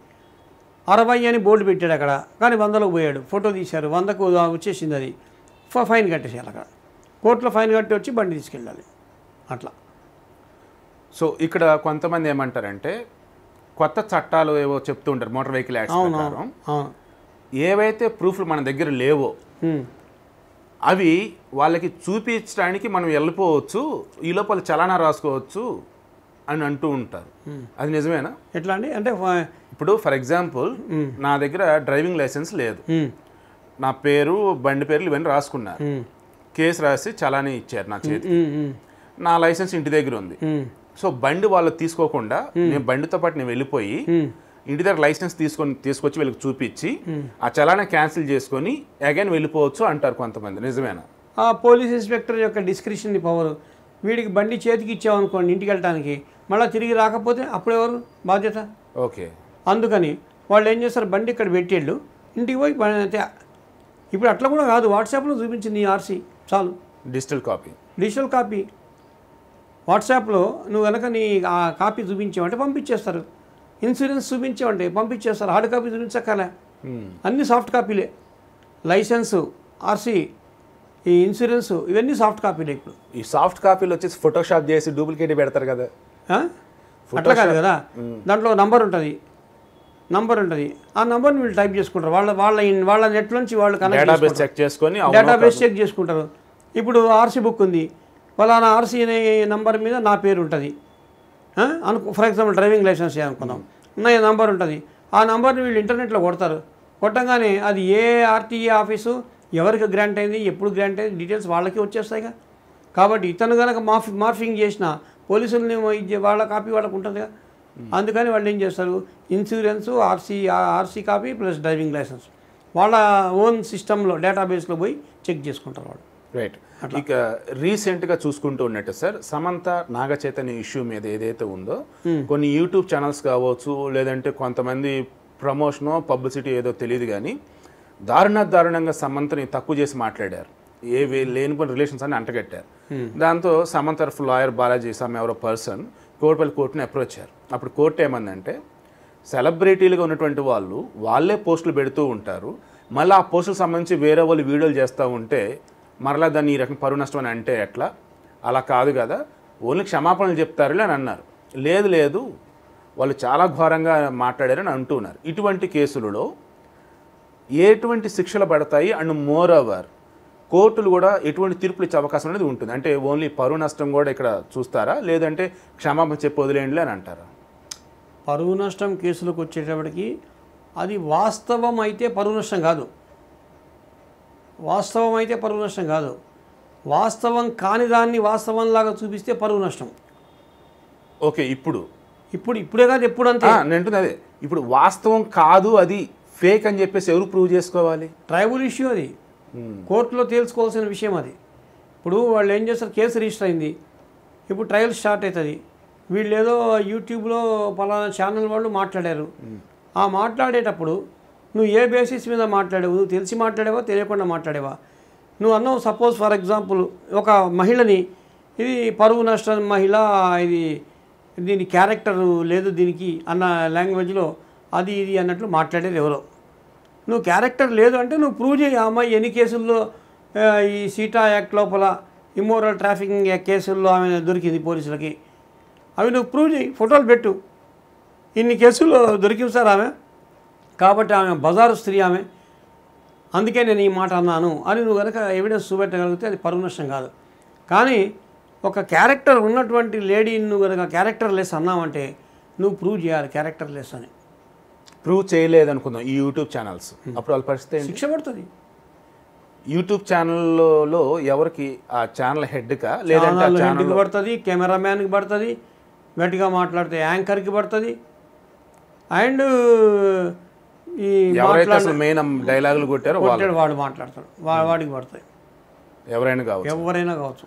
అరవై అని బోర్డు పెట్టాడు అక్కడ కానీ వందలకు పోయాడు ఫోటో తీశారు వందకు వచ్చేసింది అది ఫైన్ కట్టేసేయాలి అక్కడ కోర్టులో ఫైన్ కట్టి వచ్చి బండి తీసుకెళ్ళాలి అట్లా సో ఇక్కడ కొంతమంది ఏమంటారంటే కొత్త చట్టాలు ఏవో చెప్తూ ఉంటారు మోటార్ వెహికల్ యాక్ట్ ఏవైతే ప్రూఫ్లు మన దగ్గర లేవో అవి వాళ్ళకి చూపించడానికి మనం వెళ్ళిపోవచ్చు ఈ లోపల చలానా రాసుకోవచ్చు అని అంటూ ఉంటారు అది నిజమేనా ఎట్లా అండి అంటే ఇప్పుడు ఫర్ ఎగ్జాంపుల్ నా దగ్గర డ్రైవింగ్ లైసెన్స్ లేదు నా పేరు బండి పేర్లు ఇవన్నీ రాసుకున్నారు కేసు రాసి చలాని ఇచ్చారు నా చేతి నా లైసెన్స్ ఇంటి దగ్గర ఉంది సో బండి వాళ్ళు తీసుకోకుండా నేను బండితో పాటు నేను వెళ్ళిపోయి ఇంటి దగ్గర లైసెన్స్ తీసుకొని తీసుకొచ్చి వీళ్ళకి చూపించి ఆ చలానా క్యాన్సిల్ చేసుకొని అగైన్ వెళ్ళిపోవచ్చు అంటారు కొంతమంది నిజమేనా ఆ పోలీస్ ఇన్స్పెక్టర్ యొక్క డిస్క్రిప్షన్ పవర్ వీడికి బండి చేతికి ఇచ్చామనుకోండి ఇంటికి వెళ్ళడానికి మళ్ళీ తిరిగి రాకపోతే అప్పుడెవరు బాధ్యత ఓకే అందుకని వాళ్ళు ఏం చేస్తారు బండి ఇక్కడ పెట్టేళ్ళు ఇంటికి పోయి ఇప్పుడు అట్లా కూడా కాదు వాట్సాప్లో చూపించింది ఈ ఆర్సీ చాలు డిజిటల్ కాపీ డిజిటల్ కాపీ వాట్సాప్లో నువ్వు కనుక నీ ఆ కాపీ చూపించామంటే పంపించేస్తారు ఇన్సూరెన్స్ చూపించామంటే పంపించేస్తారు హార్డ్ కాపీ చూపించక్కలే అన్ని సాఫ్ట్ కాపీలే లైసెన్సు ఆర్సీ ఈ ఇన్సూరెన్స్ ఇవన్నీ సాఫ్ట్ కాపీలే ఇప్పుడు ఈ సాఫ్ట్ కాపీలు వచ్చేసి ఫోటోషాప్ చేసి డూప్లికేట్ పెడతారు కదా అట్లా కాదు కదా దాంట్లో నంబర్ ఉంటుంది నంబర్ ఉంటుంది ఆ నంబర్ని వీళ్ళు టైప్ చేసుకుంటారు వాళ్ళ వాళ్ళ వాళ్ళ నెట్ నుంచి వాళ్ళు కనెక్ట్ చెక్ చేసుకొని డేటాబేస్ చెక్ చేసుకుంటారు ఇప్పుడు ఆర్సీ బుక్ ఉంది వాళ్ళ ఆర్సీ అనే నంబర్ మీద నా పేరు ఉంటుంది అనుకో ఫర్ ఎగ్జాంపుల్ డ్రైవింగ్ లైసెన్స్ అనుకుందాం నా నంబర్ ఉంటుంది ఆ నంబర్ని వీళ్ళు ఇంటర్నెట్లో కొడతారు కొట్టంగానే అది ఏ ఆర్టీఏ e ఆఫీసు ఎవరికి గ్రాంట్ అయింది ఎప్పుడు గ్రాంట్ అయింది డీటెయిల్స్ వాళ్ళకి వచ్చేస్తాయిగా కాబట్టి ఇతను కనుక మాఫి మార్ఫింగ్ చేసిన పోలీసులని ఇచ్చే వాళ్ళ కాపీ వాళ్ళకు ఉంటుంది కదా అందుకని వాళ్ళు ఏం చేస్తారు insurance RC RC copy plus driving licence వాళ్ళ ఓన్ సిస్టంలో డేటాబేస్లో పోయి చెక్ చేసుకుంటారు వాళ్ళు రైట్ ఇక రీసెంట్గా చూసుకుంటూ ఉన్నట్టు సార్ సమంత నాగచైతన్య ఇష్యూ మీద ఏదైతే ఉందో కొన్ని యూట్యూబ్ ఛానల్స్ కావచ్చు లేదంటే కొంతమంది ప్రమోషనో పబ్లిసిటీ ఏదో తెలియదు కానీ దారుణ దారుణంగా సమంతని తక్కువ చేసి మాట్లాడారు ఏవి లేని పని రిలేషన్స్ అని అంటగట్టారు దాంతో సమన్ తరఫు లాయర్ బాలాజీ సమ్ ఎవరో పర్సన్ కోటిపల్లి కోర్టుని అప్రోచ్ అయ్యారు అప్పుడు కోర్టు ఏమందంటే సెలబ్రిటీలుగా ఉన్నటువంటి వాళ్ళు వాళ్ళే పోస్టులు పెడుతూ ఉంటారు మళ్ళీ ఆ పోస్టులకు సంబంధించి వేరే వాళ్ళు వీడియోలు చేస్తూ ఉంటే మరలా దాన్ని ఈ రకం పరువు నష్టం అని అంటే ఎట్లా అలా కాదు కదా ఓన్లీ క్షమాపణలు చెప్తారు అని అన్నారు లేదు లేదు వాళ్ళు చాలా ఘోరంగా మాట్లాడారని అంటున్నారు ఇటువంటి కేసులలో ఎటువంటి శిక్షలు పడతాయి అండ్ మోర్ ఓవర్ కోర్టులు కూడా ఎటువంటి తీర్పులు ఇచ్చే అవకాశం అనేది ఉంటుంది అంటే ఓన్లీ పరువు నష్టం కూడా ఇక్కడ చూస్తారా లేదంటే క్షమాపణ చెప్పి వదిలేయండి అని అంటారా పరువు నష్టం కేసులకు వచ్చేటప్పటికి అది వాస్తవం అయితే పరువు నష్టం కాదు వాస్తవం అయితే పరువు నష్టం కాదు వాస్తవం కాని దాన్ని వాస్తవంలాగా చూపిస్తే పరువు నష్టం ఓకే ఇప్పుడు ఇప్పుడు ఇప్పుడే కాదు ఎప్పుడు అంతే అదే ఇప్పుడు వాస్తవం కాదు అది ఫేక్ అని చెప్పేసి ఎవరు ప్రూవ్ చేసుకోవాలి ట్రైబుల్ ఇష్యూ అది కోర్టులో తేల్చుకోవాల్సిన విషయం అది ఇప్పుడు వాళ్ళు ఏం చేస్తారు కేసు రిజిస్టర్ అయింది ఇప్పుడు ట్రయల్ స్టార్ట్ అవుతుంది వీళ్ళు ఏదో యూట్యూబ్లో పలానా ఛానల్ వాళ్ళు మాట్లాడారు ఆ మాట్లాడేటప్పుడు నువ్వు ఏ బేసిస్ మీద మాట్లాడావు నువ్వు తెలిసి మాట్లాడేవా తెలియకుండా మాట్లాడేవా నువ్వు అన్నావు సపోజ్ ఫర్ ఎగ్జాంపుల్ ఒక మహిళని ఇది పరువు నష్టం మహిళ ఇది దీని క్యారెక్టర్ లేదు దీనికి అన్న లాంగ్వేజ్లో అది ఇది అన్నట్లు మాట్లాడేది ఎవరో నువ్వు క్యారెక్టర్ లేదు అంటే నువ్వు ప్రూవ్ చేయి అమ్మాయి ఎన్ని కేసుల్లో ఈ సీటా యాక్ట్ లోపల ఇమోరల్ ట్రాఫికింగ్ కేసుల్లో ఆమె దొరికింది పోలీసులకి అవి నువ్వు ప్రూవ్ చేయి ఫోటోలు పెట్టు ఇన్ని కేసుల్లో దొరికింది సార్ ఆమె కాబట్టి ఆమె బజారు స్త్రీ ఆమె అందుకే నేను ఈ మాట అన్నాను అని నువ్వు కనుక ఎవిడెన్స్ చూపెట్టగలిగితే అది పరువు నష్టం కాదు కానీ ఒక క్యారెక్టర్ ఉన్నటువంటి లేడీ నువ్వు కనుక క్యారెక్టర్ లెస్ అన్నావంటే నువ్వు ప్రూవ్ చేయాలి క్యారెక్టర్ లెస్ అని ప్రూవ్ చేయలేదు అనుకుందాం ఈ యూట్యూబ్ ఛానల్స్ hmm. అప్పుడు వాళ్ళ పరిస్థితి శిక్ష పడుతుంది యూట్యూబ్ ఛానల్లో ఎవరికి ఆ ఛానల్ హెడ్కా లేదంటే ఆ పడుతుంది కెమెరామ్యాన్కి పడుతుంది మెట్టుగా మాట్లాడితే యాంకర్కి పడుతుంది అండ్ ఈ మెయిన్ డైలాగులు కొట్టారో వాడు మాట్లాడతారు hmm. వాడికి పడతాయి ఎవరైనా కావచ్చు ఎవరైనా కావచ్చు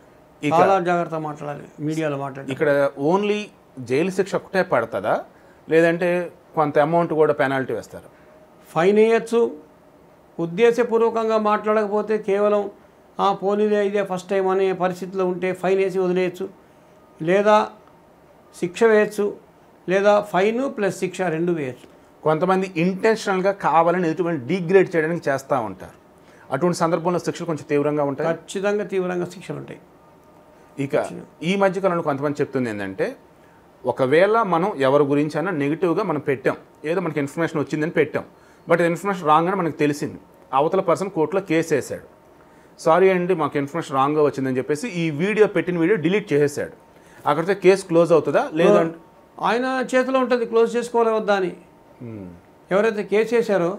చాలా జాగ్రత్త మాట్లాడాలి మీడియాలో మాట్లాడాలి ఇక్కడ ఓన్లీ జైలు శిక్ష ఒకటే పడుతుందా లేదంటే కొంత అమౌంట్ కూడా పెనాల్టీ వేస్తారు ఫైన్ వేయచ్చు ఉద్దేశపూర్వకంగా మాట్లాడకపోతే కేవలం ఆ పోనీలే అయితే ఫస్ట్ టైం అనే పరిస్థితిలో ఉంటే ఫైన్ వేసి వదిలేయచ్చు లేదా శిక్ష వేయచ్చు లేదా ఫైన్ ప్లస్ శిక్ష రెండు వేయచ్చు కొంతమంది ఇంటెన్షనల్గా కావాలని ఎటువంటి డిగ్రేడ్ చేయడానికి చేస్తూ ఉంటారు అటువంటి సందర్భంలో శిక్షలు కొంచెం తీవ్రంగా ఉంటాయి ఖచ్చితంగా తీవ్రంగా శిక్షలు ఉంటాయి ఇక ఈ మధ్యకాలంలో కొంతమంది చెప్తుంది ఏంటంటే ఒకవేళ మనం ఎవరి గురించి అయినా నెగిటివ్గా మనం పెట్టాం ఏదో మనకి ఇన్ఫర్మేషన్ వచ్చిందని పెట్టాం బట్ ఇన్ఫర్మేషన్ రాంగ్ అని మనకు తెలిసింది అవతల పర్సన్ కోర్టులో కేసు వేసాడు సారీ అండి మాకు ఇన్ఫర్మేషన్ రాంగ్గా వచ్చిందని చెప్పేసి ఈ వీడియో పెట్టిన వీడియో డిలీట్ చేసేసాడు అక్కడితో కేసు క్లోజ్ అవుతుందా లేదంటే ఆయన చేతిలో ఉంటుంది క్లోజ్ చేసుకోవాలి వద్దా అని hmm. ఎవరైతే కేసు చేశారో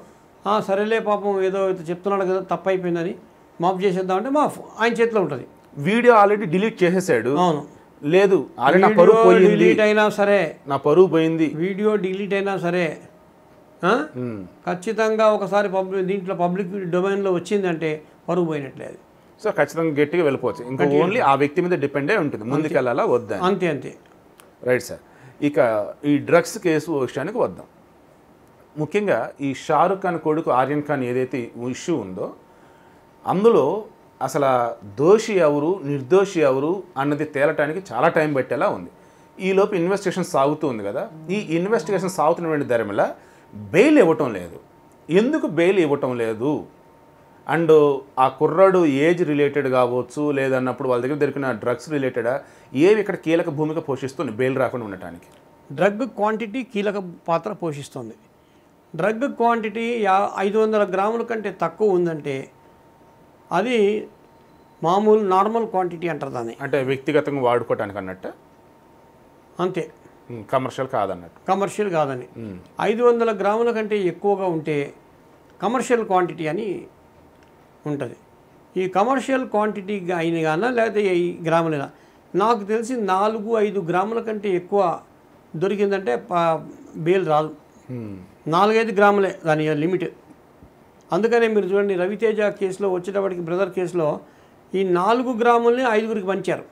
సరేలే పాపం ఏదో అయితే చెప్తున్నాడు కదా తప్పు అయిపోయిందని మాఫ్ చేసేద్దామంటే మాఫ్ ఆయన చేతిలో ఉంటుంది వీడియో ఆల్రెడీ డిలీట్ చేసేసాడు అవును లేదు నా పోయింది డిలీట్ అయినా సరే నా పరువు పోయింది వీడియో డిలీట్ అయినా సరే ఖచ్చితంగా ఒకసారి పబ్లిక్ దీంట్లో పబ్లిక్ డొమైన్లో వచ్చిందంటే పరువు పోయినట్లేదు సో ఖచ్చితంగా గట్టిగా వెళ్ళిపోవచ్చు ఇంకా ఓన్లీ ఆ వ్యక్తి మీద డిపెండ్ అయి ఉంటుంది ముందుకెళ్ళాలా వద్దా అంతే అంతే రైట్ సార్ ఇక ఈ డ్రగ్స్ కేసు విషయానికి వద్దాం ముఖ్యంగా ఈ షారుఖ్ ఖాన్ కొడుకు ఆర్యన్ ఖాన్ ఏదైతే ఇష్యూ ఉందో అందులో అసలు దోషి ఎవరు నిర్దోషి ఎవరు అన్నది తేలటానికి చాలా టైం పెట్టేలా ఉంది ఈలోపు ఇన్వెస్టిగేషన్ సాగుతూ ఉంది కదా ఈ ఇన్వెస్టిగేషన్ సాగుతున్నటువంటి ధరమిలా బెయిల్ ఇవ్వటం లేదు ఎందుకు బెయిల్ ఇవ్వటం లేదు అండ్ ఆ కుర్రాడు ఏజ్ రిలేటెడ్ కావచ్చు లేదన్నప్పుడు వాళ్ళ దగ్గర దొరికిన డ్రగ్స్ రిలేటెడా ఏవి ఇక్కడ కీలక భూమిక పోషిస్తుంది బెయిల్ రాకుండా ఉండటానికి డ్రగ్ క్వాంటిటీ కీలక పాత్ర పోషిస్తుంది డ్రగ్ క్వాంటిటీ యా ఐదు వందల గ్రాముల కంటే తక్కువ ఉందంటే అది మామూలు నార్మల్ క్వాంటిటీ అంటారు దాన్ని అంటే వ్యక్తిగతంగా వాడుకోవటానికి అన్నట్టు అంతే కమర్షియల్ కాదన్నట్టు కమర్షియల్ కాదని ఐదు వందల గ్రాముల కంటే ఎక్కువగా ఉంటే కమర్షియల్ క్వాంటిటీ అని ఉంటుంది ఈ కమర్షియల్ క్వాంటిటీ అయిన కానీ లేకపోతే ఈ గ్రాములైనా నాకు తెలిసి నాలుగు ఐదు గ్రాముల కంటే ఎక్కువ దొరికిందంటే బేల్ రాదు నాలుగైదు గ్రాములే దాని లిమిట్ అందుకనే మీరు చూడండి రవితేజ కేసులో వచ్చేటప్పటికి బ్రదర్ కేసులో ఈ నాలుగు గ్రాముల్ని ఐదుగురికి పంచారు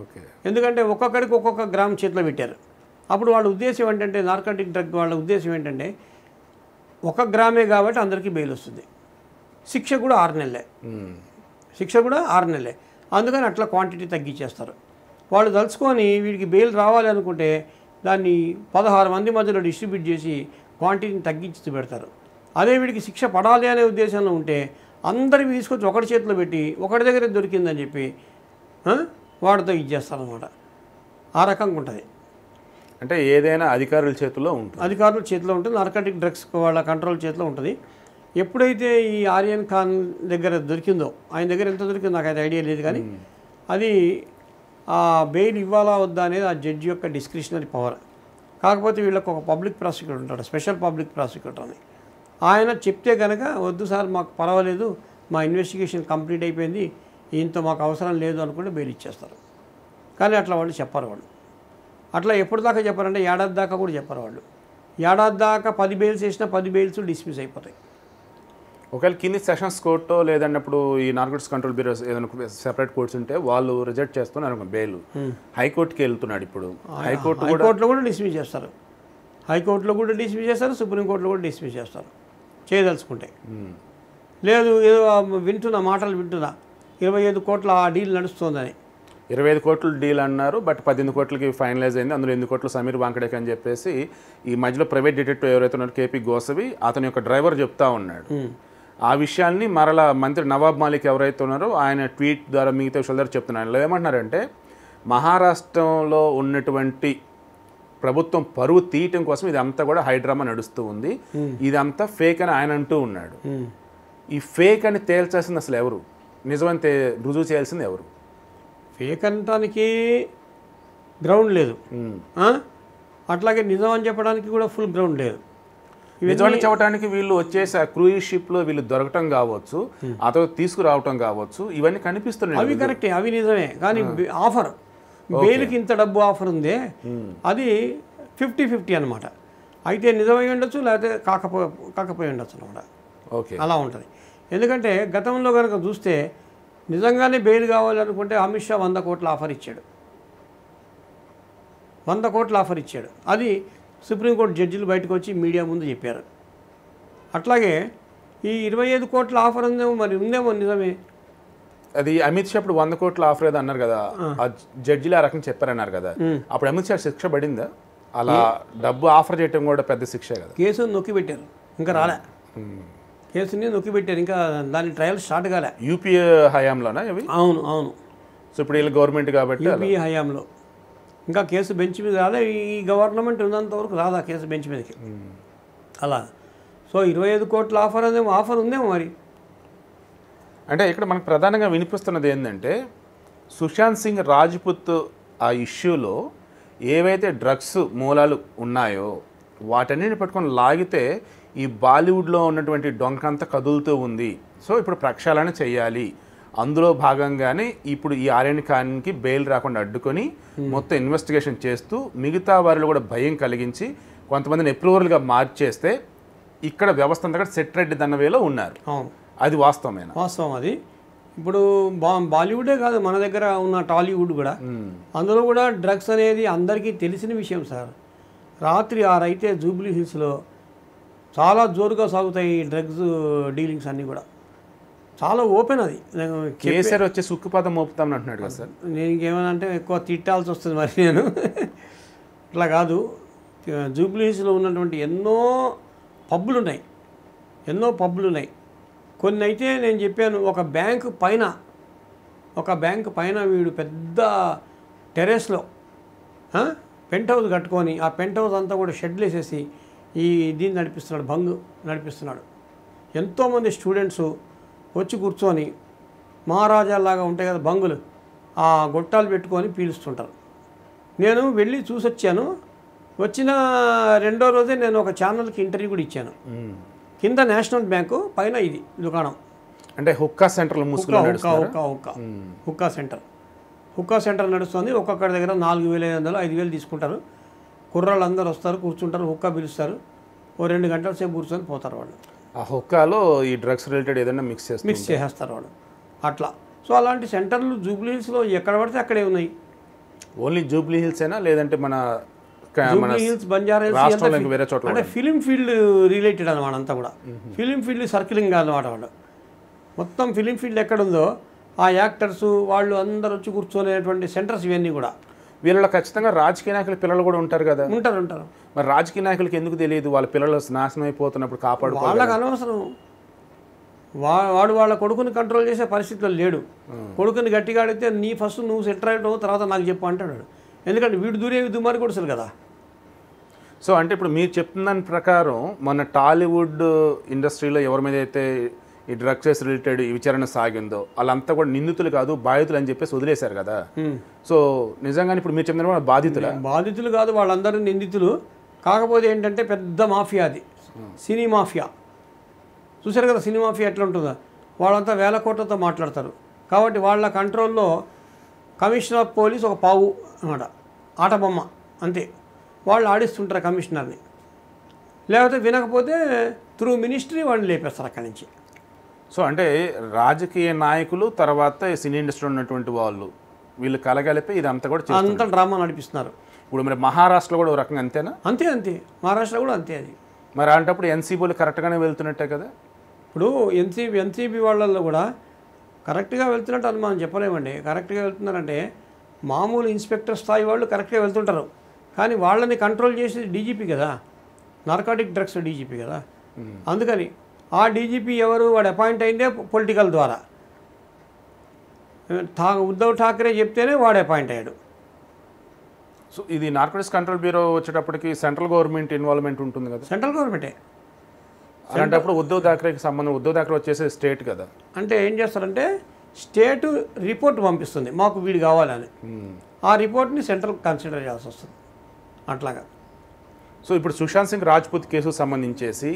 ఓకే ఎందుకంటే ఒక్కొక్కడికి ఒక్కొక్క గ్రామ్ చేతిలో పెట్టారు అప్పుడు వాళ్ళ ఉద్దేశం ఏంటంటే నార్కాటిక్ డ్రగ్ వాళ్ళ ఉద్దేశం ఏంటంటే ఒక గ్రామే కాబట్టి అందరికీ బెయిల్ వస్తుంది శిక్ష కూడా ఆరు నెలలే శిక్ష కూడా ఆరు నెలలే అందుకని అట్లా క్వాంటిటీ తగ్గించేస్తారు వాళ్ళు తలుచుకొని వీడికి బెయిల్ రావాలి అనుకుంటే దాన్ని పదహారు మంది మధ్యలో డిస్ట్రిబ్యూట్ చేసి క్వాంటిటీని తగ్గించి పెడతారు అదే వీడికి శిక్ష పడాలి అనే ఉద్దేశంలో ఉంటే అందరివి తీసుకొచ్చి ఒకటి చేతిలో పెట్టి ఒకటి దగ్గర దొరికిందని చెప్పి వాడితో ఇచ్చేస్తారనమాట ఆ రకంగా ఉంటుంది అంటే ఏదైనా అధికారుల చేతిలో ఉంటుంది అధికారుల చేతిలో ఉంటుంది నర్కటిక్ డ్రగ్స్ వాళ్ళ కంట్రోల్ చేతిలో ఉంటుంది ఎప్పుడైతే ఈ ఆర్యన్ ఖాన్ దగ్గర దొరికిందో ఆయన దగ్గర ఎంత దొరికిందో నాకు అయితే ఐడియా లేదు కానీ అది ఆ బెయిల్ ఇవ్వాలా వద్దా అనేది ఆ జడ్జి యొక్క డిస్క్రిషనరీ పవర్ కాకపోతే వీళ్ళకి ఒక పబ్లిక్ ప్రాసిక్యూటర్ ఉంటాడు స్పెషల్ పబ్లిక్ ప్రాసిక్యూటర్ అని ఆయన చెప్తే కనుక వద్దు సార్ మాకు పర్వాలేదు మా ఇన్వెస్టిగేషన్ కంప్లీట్ అయిపోయింది ఈయనతో మాకు అవసరం లేదు అనుకుంటే బెయిల్ ఇచ్చేస్తారు కానీ అట్లా వాళ్ళు చెప్పరు వాళ్ళు అట్లా ఎప్పుడు దాకా చెప్పారంటే ఏడాది దాకా కూడా చెప్పరు వాళ్ళు ఏడాది దాకా పది బెయిల్స్ వేసినా పది బెయిల్స్ డిస్మిస్ అయిపోతాయి ఒకవేళ కింది సెషన్స్ కోర్టు లేదన్నప్పుడు ఈ నార్కోటిక్స్ కంట్రోల్ బ్యూరో ఏదైనా సెపరేట్ కోర్ట్స్ ఉంటే వాళ్ళు రిజెక్ట్ చేస్తున్నారు బెయిల్ హైకోర్టుకి వెళ్తున్నాడు ఇప్పుడు హైకోర్టు హైకోర్టులో కూడా డిస్మిస్ చేస్తారు హైకోర్టులో కూడా డిస్మిస్ చేస్తారు సుప్రీంకోర్టులో కూడా డిస్మిస్ చేస్తారు చేయదలుచుకుంటే లేదు ఏదో వింటున్నా మాటలు వింటున్నా ఇరవై ఐదు కోట్ల ఆ డీల్ నడుస్తుందని ఇరవై ఐదు కోట్లు డీల్ అన్నారు బట్ పద్దెనిమిది కోట్లకి ఫైనలైజ్ అయింది అందులో ఎనిమిది కోట్లు సమీర్ వాంకడేక్ అని చెప్పేసి ఈ మధ్యలో ప్రైవేట్ డిటెక్టివ్ ఎవరైతే ఉన్నారో కేపీ గోసవి అతని యొక్క డ్రైవర్ చెప్తా ఉన్నాడు ఆ విషయాన్ని మరలా మంత్రి నవాబ్ మాలిక్ ఎవరైతే ఉన్నారో ఆయన ట్వీట్ ద్వారా మిగతా విషయాల ద్వారా చెప్తున్నారు ఏమంటున్నారంటే మహారాష్ట్రంలో ఉన్నటువంటి ప్రభుత్వం పరువు తీయటం కోసం ఇదంతా కూడా హైడ్రామా నడుస్తూ ఉంది hmm. ఇదంతా ఫేక్ అని ఆయన అంటూ ఉన్నాడు hmm. ఈ ఫేక్ అని తేల్చాల్సింది అసలు ఎవరు నిజమని తే రుజువు చేయాల్సింది ఎవరు ఫేక్ అనటానికి గ్రౌండ్ లేదు hmm. అట్లాగే నిజం అని చెప్పడానికి కూడా ఫుల్ గ్రౌండ్ లేదు నిజమని చెప్పడానికి వీళ్ళు వచ్చేసి ఆ క్రూయిజ్ షిప్లో వీళ్ళు దొరకటం కావచ్చు ఆ తర్వాత తీసుకురావటం కావచ్చు ఇవన్నీ కనిపిస్తున్నాయి అవి కరెక్టే అవి నిజమే కానీ ఆఫర్ బెయిల్కి ఇంత డబ్బు ఆఫర్ ఉంది hmm. అది ఫిఫ్టీ ఫిఫ్టీ అనమాట అయితే నిజమై ఉండొచ్చు లేకపోతే కాకపో కాకపోయి ఉండొచ్చు అనమాట ఓకే అలా ఉంటుంది ఎందుకంటే గతంలో కనుక చూస్తే నిజంగానే బెయిల్ కావాలనుకుంటే అమిత్ షా వంద కోట్ల ఆఫర్ ఇచ్చాడు వంద కోట్ల ఆఫర్ ఇచ్చాడు అది సుప్రీంకోర్టు జడ్జిలు బయటకు వచ్చి మీడియా ముందు చెప్పారు అట్లాగే ఈ ఇరవై ఐదు కోట్ల ఆఫర్ ఉందేమో మరి ఉందేమో నిజమే అది అమిత్ షా ఇప్పుడు వంద కోట్ల ఆఫర్ ఏదో అన్నారు కదా ఆ జడ్జిలు ఆ రకం చెప్పారన్నారు కదా అప్పుడు అమిత్ షా శిక్ష పడిందా అలా డబ్బు ఆఫర్ చేయటం కూడా పెద్ద శిక్ష కదా కేసు నొక్కి పెట్టారు ఇంకా రాలే కేసుని నొక్కి పెట్టారు ఇంకా దాని ట్రయల్ స్టార్ట్ కాలే యూపీఏ హయాంలోనా ఇవి అవును అవును సో ఇప్పుడు వీళ్ళు గవర్నమెంట్ కాబట్టి యూపీఏ హయాంలో ఇంకా కేసు బెంచ్ మీద రాలే ఈ గవర్నమెంట్ ఉన్నంత వరకు రాదా కేసు బెంచ్ మీదకి అలా సో ఇరవై ఐదు కోట్ల ఆఫర్ అనేది ఆఫర్ ఉందేమో మరి అంటే ఇక్కడ మనకు ప్రధానంగా వినిపిస్తున్నది ఏంటంటే సుశాంత్ సింగ్ రాజ్పుత్ ఆ ఇష్యూలో ఏవైతే డ్రగ్స్ మూలాలు ఉన్నాయో వాటన్నిటిని పట్టుకొని లాగితే ఈ బాలీవుడ్లో ఉన్నటువంటి డొంకంతా కదులుతూ ఉంది సో ఇప్పుడు ప్రక్షాళన చేయాలి అందులో భాగంగానే ఇప్పుడు ఈ ఆర్యన్ ఖాన్కి బెయిల్ రాకుండా అడ్డుకొని hmm. మొత్తం ఇన్వెస్టిగేషన్ చేస్తూ మిగతా వారిలో కూడా భయం కలిగించి కొంతమందిని అప్రూవల్గా మార్చేస్తే ఇక్కడ వ్యవస్థ అంతా సెట్ రెడ్డి దన్నవేలో ఉన్నారు అది వాస్తవమైన వాస్తవం అది ఇప్పుడు బా బాలీవుడే కాదు మన దగ్గర ఉన్న టాలీవుడ్ కూడా అందులో కూడా డ్రగ్స్ అనేది అందరికీ తెలిసిన విషయం సార్ రాత్రి ఆరైతే జూబ్లీ హిల్స్లో చాలా జోరుగా సాగుతాయి డ్రగ్స్ డీలింగ్స్ అన్నీ కూడా చాలా ఓపెన్ అది కేసీఆర్ వచ్చే సుక్కుపాతం మోపుతాం అంటున్నాడు కదా సార్ నేను ఇంకేమైనా అంటే ఎక్కువ తిట్టాల్సి వస్తుంది మరి నేను ఇట్లా కాదు జూబ్లీహిల్స్లో ఉన్నటువంటి ఎన్నో పబ్బులు ఉన్నాయి ఎన్నో పబ్బులు ఉన్నాయి కొన్ని అయితే నేను చెప్పాను ఒక బ్యాంకు పైన ఒక బ్యాంకు పైన వీడు పెద్ద టెరెస్లో పెంట్ హౌస్ కట్టుకొని ఆ పెంట్ హౌస్ అంతా కూడా షెడ్లు వేసేసి ఈ దీన్ని నడిపిస్తున్నాడు భంగ్ నడిపిస్తున్నాడు ఎంతోమంది స్టూడెంట్స్ వచ్చి కూర్చొని మహారాజాలాగా ఉంటాయి కదా బంగులు ఆ గొట్టాలు పెట్టుకొని పీలుస్తుంటారు నేను వెళ్ళి చూసొచ్చాను వచ్చిన రెండో రోజే నేను ఒక ఛానల్కి ఇంటర్వ్యూ కూడా ఇచ్చాను కింద నేషనల్ బ్యాంకు పైన ఇది దుకాణం అంటే హుక్కా సెంటర్ హుక్కా హుక్కా హుక్కా హుక్కా సెంటర్ హుక్కా సెంటర్ నడుస్తుంది ఒక్కొక్కడి దగ్గర నాలుగు వేల ఐదు వందలు ఐదు వేలు తీసుకుంటారు కుర్రాళ్ళు అందరు వస్తారు కూర్చుంటారు హుక్కా పిలుస్తారు ఓ రెండు గంటల సేపు కూర్చొని పోతారు వాళ్ళు ఆ హుక్కాలో ఈ డ్రగ్స్ రిలేటెడ్ ఏదైనా మిక్స్ చేస్తారు మిక్స్ చేసేస్తారు వాళ్ళు అట్లా సో అలాంటి సెంటర్లు జూబ్లీ హిల్స్లో ఎక్కడ పడితే అక్కడే ఉన్నాయి ఓన్లీ జూబ్లీ హిల్స్ అయినా లేదంటే మన బంజారా వేరే అంటే ఫిలిం ఫీల్డ్ రిలేటెడ్ అనమాట అంతా కూడా ఫిలిం ఫీల్డ్ సర్కిలింగ్ అనమాట వాళ్ళు మొత్తం ఫిలిం ఫీల్డ్ ఎక్కడుందో ఆ యాక్టర్స్ వాళ్ళు అందరు వచ్చి కూర్చోలేటువంటి సెంటర్స్ ఇవన్నీ కూడా వీళ్ళలో ఖచ్చితంగా రాజకీయ నాయకుల పిల్లలు కూడా ఉంటారు కదా ఉంటారు ఉంటారు మరి రాజకీయ నాయకులకి ఎందుకు తెలియదు వాళ్ళ పిల్లలు నాశనం అయిపోతున్నప్పుడు కాపాడు వాళ్ళకి అనవసరం వా వాడు వాళ్ళ కొడుకుని కంట్రోల్ చేసే పరిస్థితిలో లేడు కొడుకుని గట్టిగా అడిగితే నీ ఫస్ట్ నువ్వు సెటిల్ అవ్వడం తర్వాత నాకు చెప్పు అంటాడు ఎందుకంటే వీడు దూరేవి దుమారి గొడుసులు కదా సో అంటే ఇప్పుడు మీరు చెప్తున్న దాని ప్రకారం మన టాలీవుడ్ ఇండస్ట్రీలో ఎవరి మీద అయితే ఈ డ్రగ్సెస్ రిలేటెడ్ విచారణ సాగిందో వాళ్ళంతా కూడా నిందితులు కాదు బాధితులు అని చెప్పేసి వదిలేశారు కదా సో నిజంగానే ఇప్పుడు మీరు చెప్పిన బాధితులు బాధితులు కాదు వాళ్ళందరూ నిందితులు కాకపోతే ఏంటంటే పెద్ద మాఫియా అది సినీ మాఫియా చూశారు కదా సినీ మాఫియా ఎట్లా ఉంటుందో వాళ్ళంతా వేల కోట్లతో మాట్లాడతారు కాబట్టి వాళ్ళ కంట్రోల్లో కమిషనర్ ఆఫ్ పోలీస్ ఒక పావు అనమాట ఆటబొమ్మ అంతే వాళ్ళు ఆడిస్తుంటారు కమిషనర్ని లేకపోతే వినకపోతే త్రూ మినిస్ట్రీ వాళ్ళు లేపేస్తారు అక్కడి నుంచి సో అంటే రాజకీయ నాయకులు తర్వాత సినీ ఇండస్ట్రీలో ఉన్నటువంటి వాళ్ళు వీళ్ళు కలగలిపి ఇదంతా కూడా అంతా డ్రామా నడిపిస్తున్నారు ఇప్పుడు మరి మహారాష్ట్రలో కూడా ఒక రకంగా అంతేనా అంతే అంతే మహారాష్ట్ర కూడా అంతే అది మరి అలాంటప్పుడు ఎన్సీబీలు కరెక్ట్గానే వెళ్తున్నట్టే కదా ఇప్పుడు ఎన్సీబీ ఎన్సీబీ వాళ్ళల్లో కూడా కరెక్ట్గా వెళ్తున్నట్టు అని మనం చెప్పలేమండి కరెక్ట్గా వెళ్తున్నారంటే మామూలు ఇన్స్పెక్టర్ స్థాయి వాళ్ళు కరెక్ట్గా వెళ్తుంటారు కానీ వాళ్ళని కంట్రోల్ చేసేది డీజీపీ కదా నార్కాటిక్ డ్రగ్స్ డీజీపీ కదా అందుకని ఆ డీజీపీ ఎవరు వాడు అపాయింట్ అయిందే పొలిటికల్ ద్వారా ఠా ఉద్ధవ్ ఠాకరే చెప్తేనే వాడు అపాయింట్ అయ్యాడు సో ఇది నార్కోటిక్స్ కంట్రోల్ బ్యూరో వచ్చేటప్పటికి సెంట్రల్ గవర్నమెంట్ ఇన్వాల్వ్మెంట్ ఉంటుంది కదా సెంట్రల్ గవర్నమెంటే అలాంటప్పుడు ఉద్దవ్ థాక్రేకి సంబంధం ఉద్దవ్ థాక్రే వచ్చేసి స్టేట్ కదా అంటే ఏం చేస్తారంటే స్టేట్ రిపోర్ట్ పంపిస్తుంది మాకు వీడు కావాలని hmm. ఆ రిపోర్ట్ని సెంట్రల్ కన్సిడర్ చేయాల్సి వస్తుంది అట్లాగా సో ఇప్పుడు సుశాంత్ సింగ్ రాజ్పూత్ కేసుకు సంబంధించేసి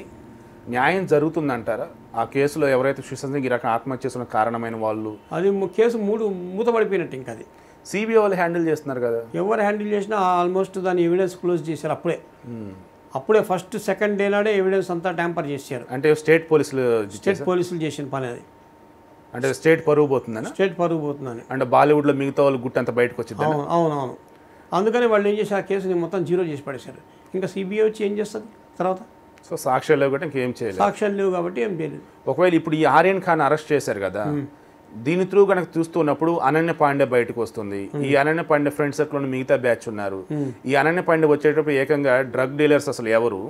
న్యాయం జరుగుతుందంటారా ఆ కేసులో ఎవరైతే సుశాంత్ సింగ్ ఈ రకం ఆత్మహత్య చేసిన కారణమైన వాళ్ళు అది కేసు మూడు మూతపడిపోయినట్టు ఇంకా అది సిబిఐ వాళ్ళు హ్యాండిల్ చేస్తున్నారు కదా ఎవరు హ్యాండిల్ చేసినా ఆల్మోస్ట్ దాన్ని ఎవిడెన్స్ క్లోజ్ చేశారు అప్పుడే hmm. అప్పుడే ఫస్ట్ సెకండ్ డే నాడే ఎవిడెన్స్ అంతా ట్యాంపర్ చేశారు అంటే స్టేట్ పోలీసులు స్టేట్ పోలీసులు చేసిన పని అది అంటే స్టేట్ పరుగు పోతుందని స్టేట్ పరుగు పోతుందని అంటే బాలీవుడ్లో మిగతా వాళ్ళు గుట్ట అంతా బయటకు వచ్చింది అవును అవునవును అందుకని వాళ్ళు ఏం చేసి ఆ కేసుని మొత్తం జీరో చేసి పడేశారు ఇంకా సిబిఐ వచ్చి ఏం చేస్తుంది తర్వాత సో సాక్ష్యాలు లేవు కాబట్టి ఇంకేం చేయలేదు సాక్ష్యాలు లేవు కాబట్టి ఏం చేయలేదు ఒకవేళ ఇప్పుడు ఈ ఆర్యన్ ఖాన్ అరెస్ట్ చేశారు కదా దీని త్రూ కనుక చూస్తున్నప్పుడు అనన్య పాండే బయటకు వస్తుంది ఈ అనన్య పాండే ఫ్రెండ్ సర్కిల్ మిగతా బ్యాచ్ ఉన్నారు ఈ అనన్య పాండే వచ్చేటప్పుడు ఏకంగా డ్రగ్ డీలర్స్ అసలు ఎవరు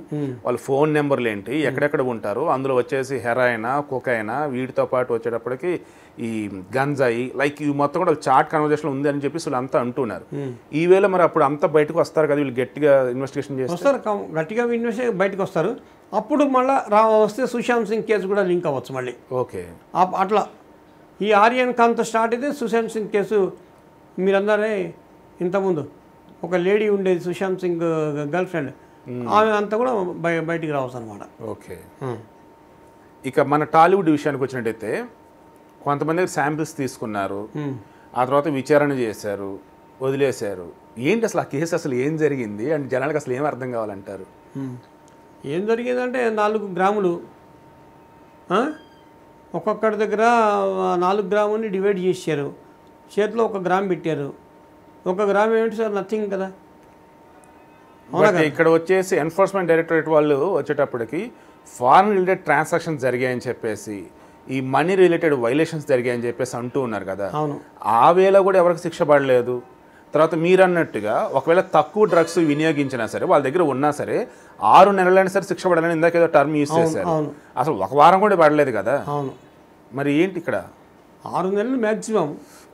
వాళ్ళ ఫోన్ నెంబర్లు ఏంటి ఎక్కడెక్కడ ఉంటారు అందులో వచ్చేసి హెరాయిన కుకైనా వీటితో పాటు వచ్చేటప్పటికి ఈ గంజాయి లైక్ ఇవి మొత్తం కూడా చాట్ కన్వర్జేషన్ ఉంది అని చెప్పి వాళ్ళు అంతా అంటున్నారు ఈ వేళ మరి అప్పుడు అంతా బయటకు వస్తారు కదా వీళ్ళు గట్టిగా ఇన్వెస్టిగేషన్ చేస్తారు గట్టిగా బయటకు వస్తారు అప్పుడు మళ్ళీ రా వస్తే సుశాంత్ సింగ్ కేసు కూడా లింక్ అవ్వచ్చు మళ్ళీ ఓకే అట్లా ఈ ఆర్యన్ కాంత్ స్టార్ట్ అయితే సుశాంత్ సింగ్ కేసు మీరందరే ఇంతకుముందు ఒక లేడీ ఉండేది సుశాంత్ సింగ్ గర్ల్ ఫ్రెండ్ ఆమె అంతా కూడా బయ బయటికి రావచ్చు అనమాట ఓకే ఇక మన టాలీవుడ్ విషయానికి వచ్చినట్టయితే కొంతమంది శాంపిల్స్ తీసుకున్నారు ఆ తర్వాత విచారణ చేశారు వదిలేశారు ఏంటి అసలు ఆ కేసు అసలు ఏం జరిగింది అండ్ జనాలకు అసలు ఏం అర్థం కావాలంటారు ఏం జరిగిందంటే నాలుగు గ్రాములు ఒక్కొక్కడి దగ్గర నాలుగు గ్రాముని డివైడ్ చేశారు చేతిలో ఒక గ్రామ్ పెట్టారు ఒక గ్రామ్ ఏమిటి సార్ నథింగ్ కదా ఇక్కడ వచ్చేసి ఎన్ఫోర్స్మెంట్ డైరెక్టరేట్ వాళ్ళు వచ్చేటప్పటికి ఫారెన్ రిలేటెడ్ ట్రాన్సాక్షన్స్ జరిగాయని చెప్పేసి ఈ మనీ రిలేటెడ్ వైలేషన్స్ జరిగాయని చెప్పేసి అంటూ ఉన్నారు కదా అవును ఆ వేళ కూడా ఎవరికి శిక్ష పడలేదు తర్వాత మీరు అన్నట్టుగా ఒకవేళ తక్కువ డ్రగ్స్ వినియోగించినా సరే వాళ్ళ దగ్గర ఉన్నా సరే ఆరు నెలలైనా సరే శిక్ష పడాలని ఇందాక ఏదో టర్మ్ యూస్ చేశారు అసలు ఒక వారం కూడా పడలేదు కదా అవును మరి ఏంటి ఇక్కడ ఆరు నెలలు మ్యాక్సిమం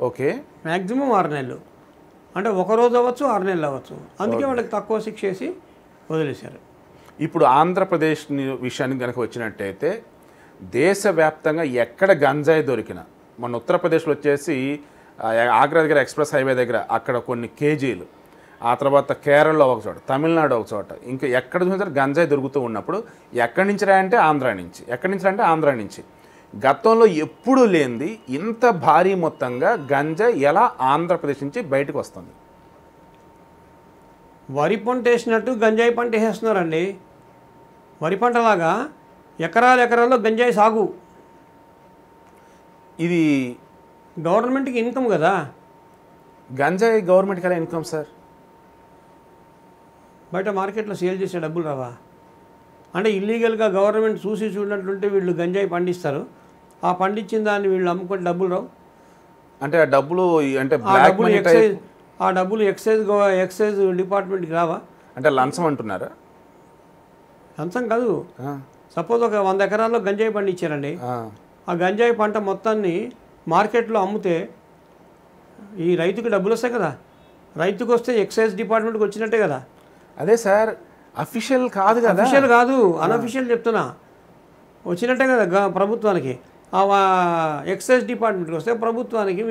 ఓకే మ్యాక్సిమం ఆరు నెలలు అంటే ఒక రోజు అవ్వచ్చు ఆరు నెలలు అవ్వచ్చు అందుకే వాళ్ళకి తక్కువ శిక్ష వేసి వదిలేశారు ఇప్పుడు ఆంధ్రప్రదేశ్ విషయానికి కనుక వచ్చినట్టయితే దేశవ్యాప్తంగా ఎక్కడ గంజాయి దొరికినా మన ఉత్తరప్రదేశ్లో వచ్చేసి ఆగ్రా దగ్గర ఎక్స్ప్రెస్ హైవే దగ్గర అక్కడ కొన్ని కేజీలు ఆ తర్వాత కేరళలో ఒక చోట తమిళనాడు ఒక చోట ఇంకా ఎక్కడ చూసినా గంజాయి దొరుకుతూ ఉన్నప్పుడు ఎక్కడి నుంచి రాయంటే ఆంధ్ర నుంచి ఎక్కడి నుంచి రాయంటే ఆంధ్ర నుంచి గతంలో ఎప్పుడూ లేనిది ఇంత భారీ మొత్తంగా గంజా ఎలా ఆంధ్రప్రదేశ్ నుంచి బయటకు వస్తుంది వరి పంట వేసినట్టు గంజాయి పంట వేసేస్తున్నారండి వరి పంటలాగా ఎకరాల ఎకరాల్లో గంజాయి సాగు ఇది గవర్నమెంట్కి ఇన్కమ్ కదా గంజాయి గవర్నమెంట్కి ఎలా ఇన్కమ్ సార్ బయట మార్కెట్లో సేల్ చేసే డబ్బులు రావా అంటే ఇల్లీగల్గా గవర్నమెంట్ చూసి చూడనట్లుంటే వీళ్ళు గంజాయి పండిస్తారు ఆ పండించిన దాన్ని వీళ్ళు అమ్ముకొని డబ్బులు రావు అంటే ఆ డబ్బులు అంటే ఆ డబ్బులు ఎక్సైజ్ ఆ డబ్బులు ఎక్సైజ్ ఎక్సైజ్ డిపార్ట్మెంట్కి రావా అంటే లంచం అంటున్నారా లంచం కాదు సపోజ్ ఒక వంద ఎకరాల్లో గంజాయి పండించారండి ఆ గంజాయి పంట మొత్తాన్ని మార్కెట్లో అమ్మితే ఈ రైతుకు డబ్బులు వస్తాయి కదా రైతుకు వస్తే ఎక్సైజ్ డిపార్ట్మెంట్కి వచ్చినట్టే కదా అదే సార్ అఫీషియల్ కాదు కదా అఫీషియల్ కాదు అన్అఫీషియల్ చెప్తున్నా వచ్చినట్టే కదా ప్రభుత్వానికి ఎక్సైజ్ డిపార్ట్మెంట్కి వస్తే ప్రభుత్వానికి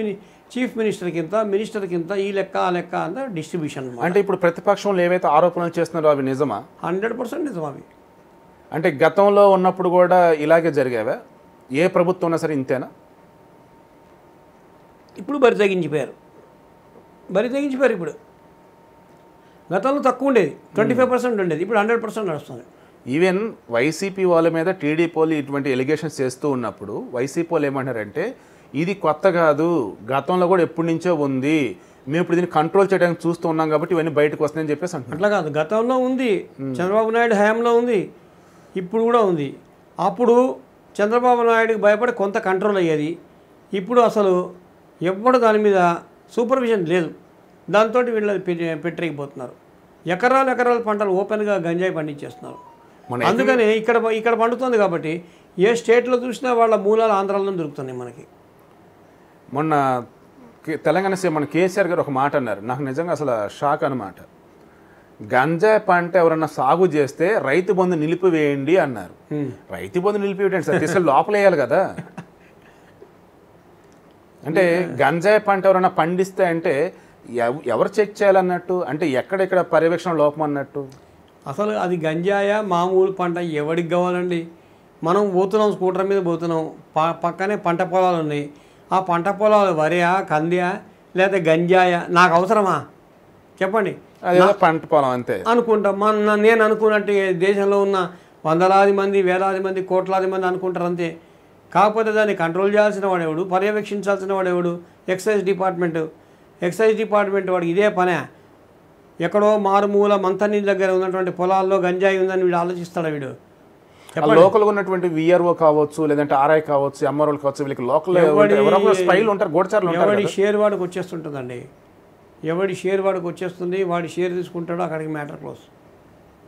చీఫ్ మినిస్టర్ కింద మినిస్టర్ కింద ఈ లెక్క ఆ లెక్క అంత డిస్ట్రిబ్యూషన్ అంటే ఇప్పుడు ప్రతిపక్షంలో ఏవైతే ఆరోపణలు చేస్తున్నారో అవి నిజమా హండ్రెడ్ పర్సెంట్ నిజం అవి అంటే గతంలో ఉన్నప్పుడు కూడా ఇలాగే జరిగేవా ఏ ప్రభుత్వం ఉన్నా సరే ఇంతేనా ఇప్పుడు బరి తగ్గించిపోయారు బరి తగ్గించిపోయారు ఇప్పుడు గతంలో తక్కువ ఉండేది ట్వంటీ ఫైవ్ పర్సెంట్ ఉండేది ఇప్పుడు హండ్రెడ్ పర్సెంట్ నడుస్తుంది ఈవెన్ వైసీపీ వాళ్ళ మీద టీడీపీ వాళ్ళు ఇటువంటి ఎలిగేషన్స్ చేస్తూ ఉన్నప్పుడు వైసీపీ వాళ్ళు ఏమంటారంటే ఇది కొత్త కాదు గతంలో కూడా ఎప్పటి నుంచో ఉంది మేము ఇప్పుడు దీన్ని కంట్రోల్ చేయడానికి చూస్తూ ఉన్నాం కాబట్టి ఇవన్నీ బయటకు వస్తాయని చెప్పేసి అంటున్నాం అట్లా కాదు గతంలో ఉంది చంద్రబాబు నాయుడు హయాంలో ఉంది ఇప్పుడు కూడా ఉంది అప్పుడు చంద్రబాబు నాయుడుకి భయపడి కొంత కంట్రోల్ అయ్యేది ఇప్పుడు అసలు ఎప్పుడు దాని మీద సూపర్విజన్ లేదు దాంతో వీళ్ళు పెట్టిపోతున్నారు ఎకరాలు ఎకరాల పంటలు ఓపెన్గా గంజాయి పండించేస్తున్నారు అందుకని ఇక్కడ ఇక్కడ పండుతుంది కాబట్టి ఏ స్టేట్లో చూసినా వాళ్ళ మూలాలు ఆంధ్రాలో దొరుకుతున్నాయి మనకి మొన్న తెలంగాణ సీఎం మన కేసీఆర్ గారు ఒక మాట అన్నారు నాకు నిజంగా అసలు షాక్ అనమాట గంజాయి పంట ఎవరన్నా సాగు చేస్తే రైతు బంధు నిలిపివేయండి అన్నారు రైతు బంధు నిలిపివేయండి సార్ తీసుకెళ్ళి లోపల వేయాలి కదా అంటే గంజాయి పంట ఎవరైనా పండిస్తే అంటే ఎవరు చెక్ చేయాలన్నట్టు అంటే ఎక్కడెక్కడ పర్యవేక్షణ లోపం అన్నట్టు అసలు అది గంజాయా మామూలు పంట ఎవడికి కావాలండి మనం పోతున్నాం స్కూటర్ మీద పోతున్నాం పక్కనే పంట పొలాలు ఉన్నాయి ఆ పంట పొలాలు వరియా కందియా లేదా గంజాయా నాకు అవసరమా చెప్పండి పంట పొలం అంతే అనుకుంటాం మన నేను అనుకున్నట్టు దేశంలో ఉన్న వందలాది మంది వేలాది మంది కోట్లాది మంది అనుకుంటారు అంతే కాకపోతే దాన్ని కంట్రోల్ చేయాల్సిన వాడేవాడు పర్యవేక్షించాల్సిన వాడేవాడు ఎక్సైజ్ డిపార్ట్మెంట్ ఎక్సైజ్ డిపార్ట్మెంట్ వాడికి ఇదే పనే ఎక్కడో మారుమూల మంతని దగ్గర ఉన్నటువంటి పొలాల్లో గంజాయి ఉందని వీడు ఆలోచిస్తాడు వీడు లోకల్ ఉన్నటువంటి విఆర్ఓ కావచ్చు లేదంటే ఆర్ఐ కావచ్చు ఎంఆర్ఓలు కావచ్చు వీళ్ళకి లోకల్ స్పైలు ఉంటారు గోడచారులు ఎవడి షేర్ వాడికి వచ్చేస్తుంటుందండి ఎవడి షేర్ వాడికి వచ్చేస్తుంది వాడి షేర్ తీసుకుంటాడో అక్కడికి మ్యాటర్ క్లోజ్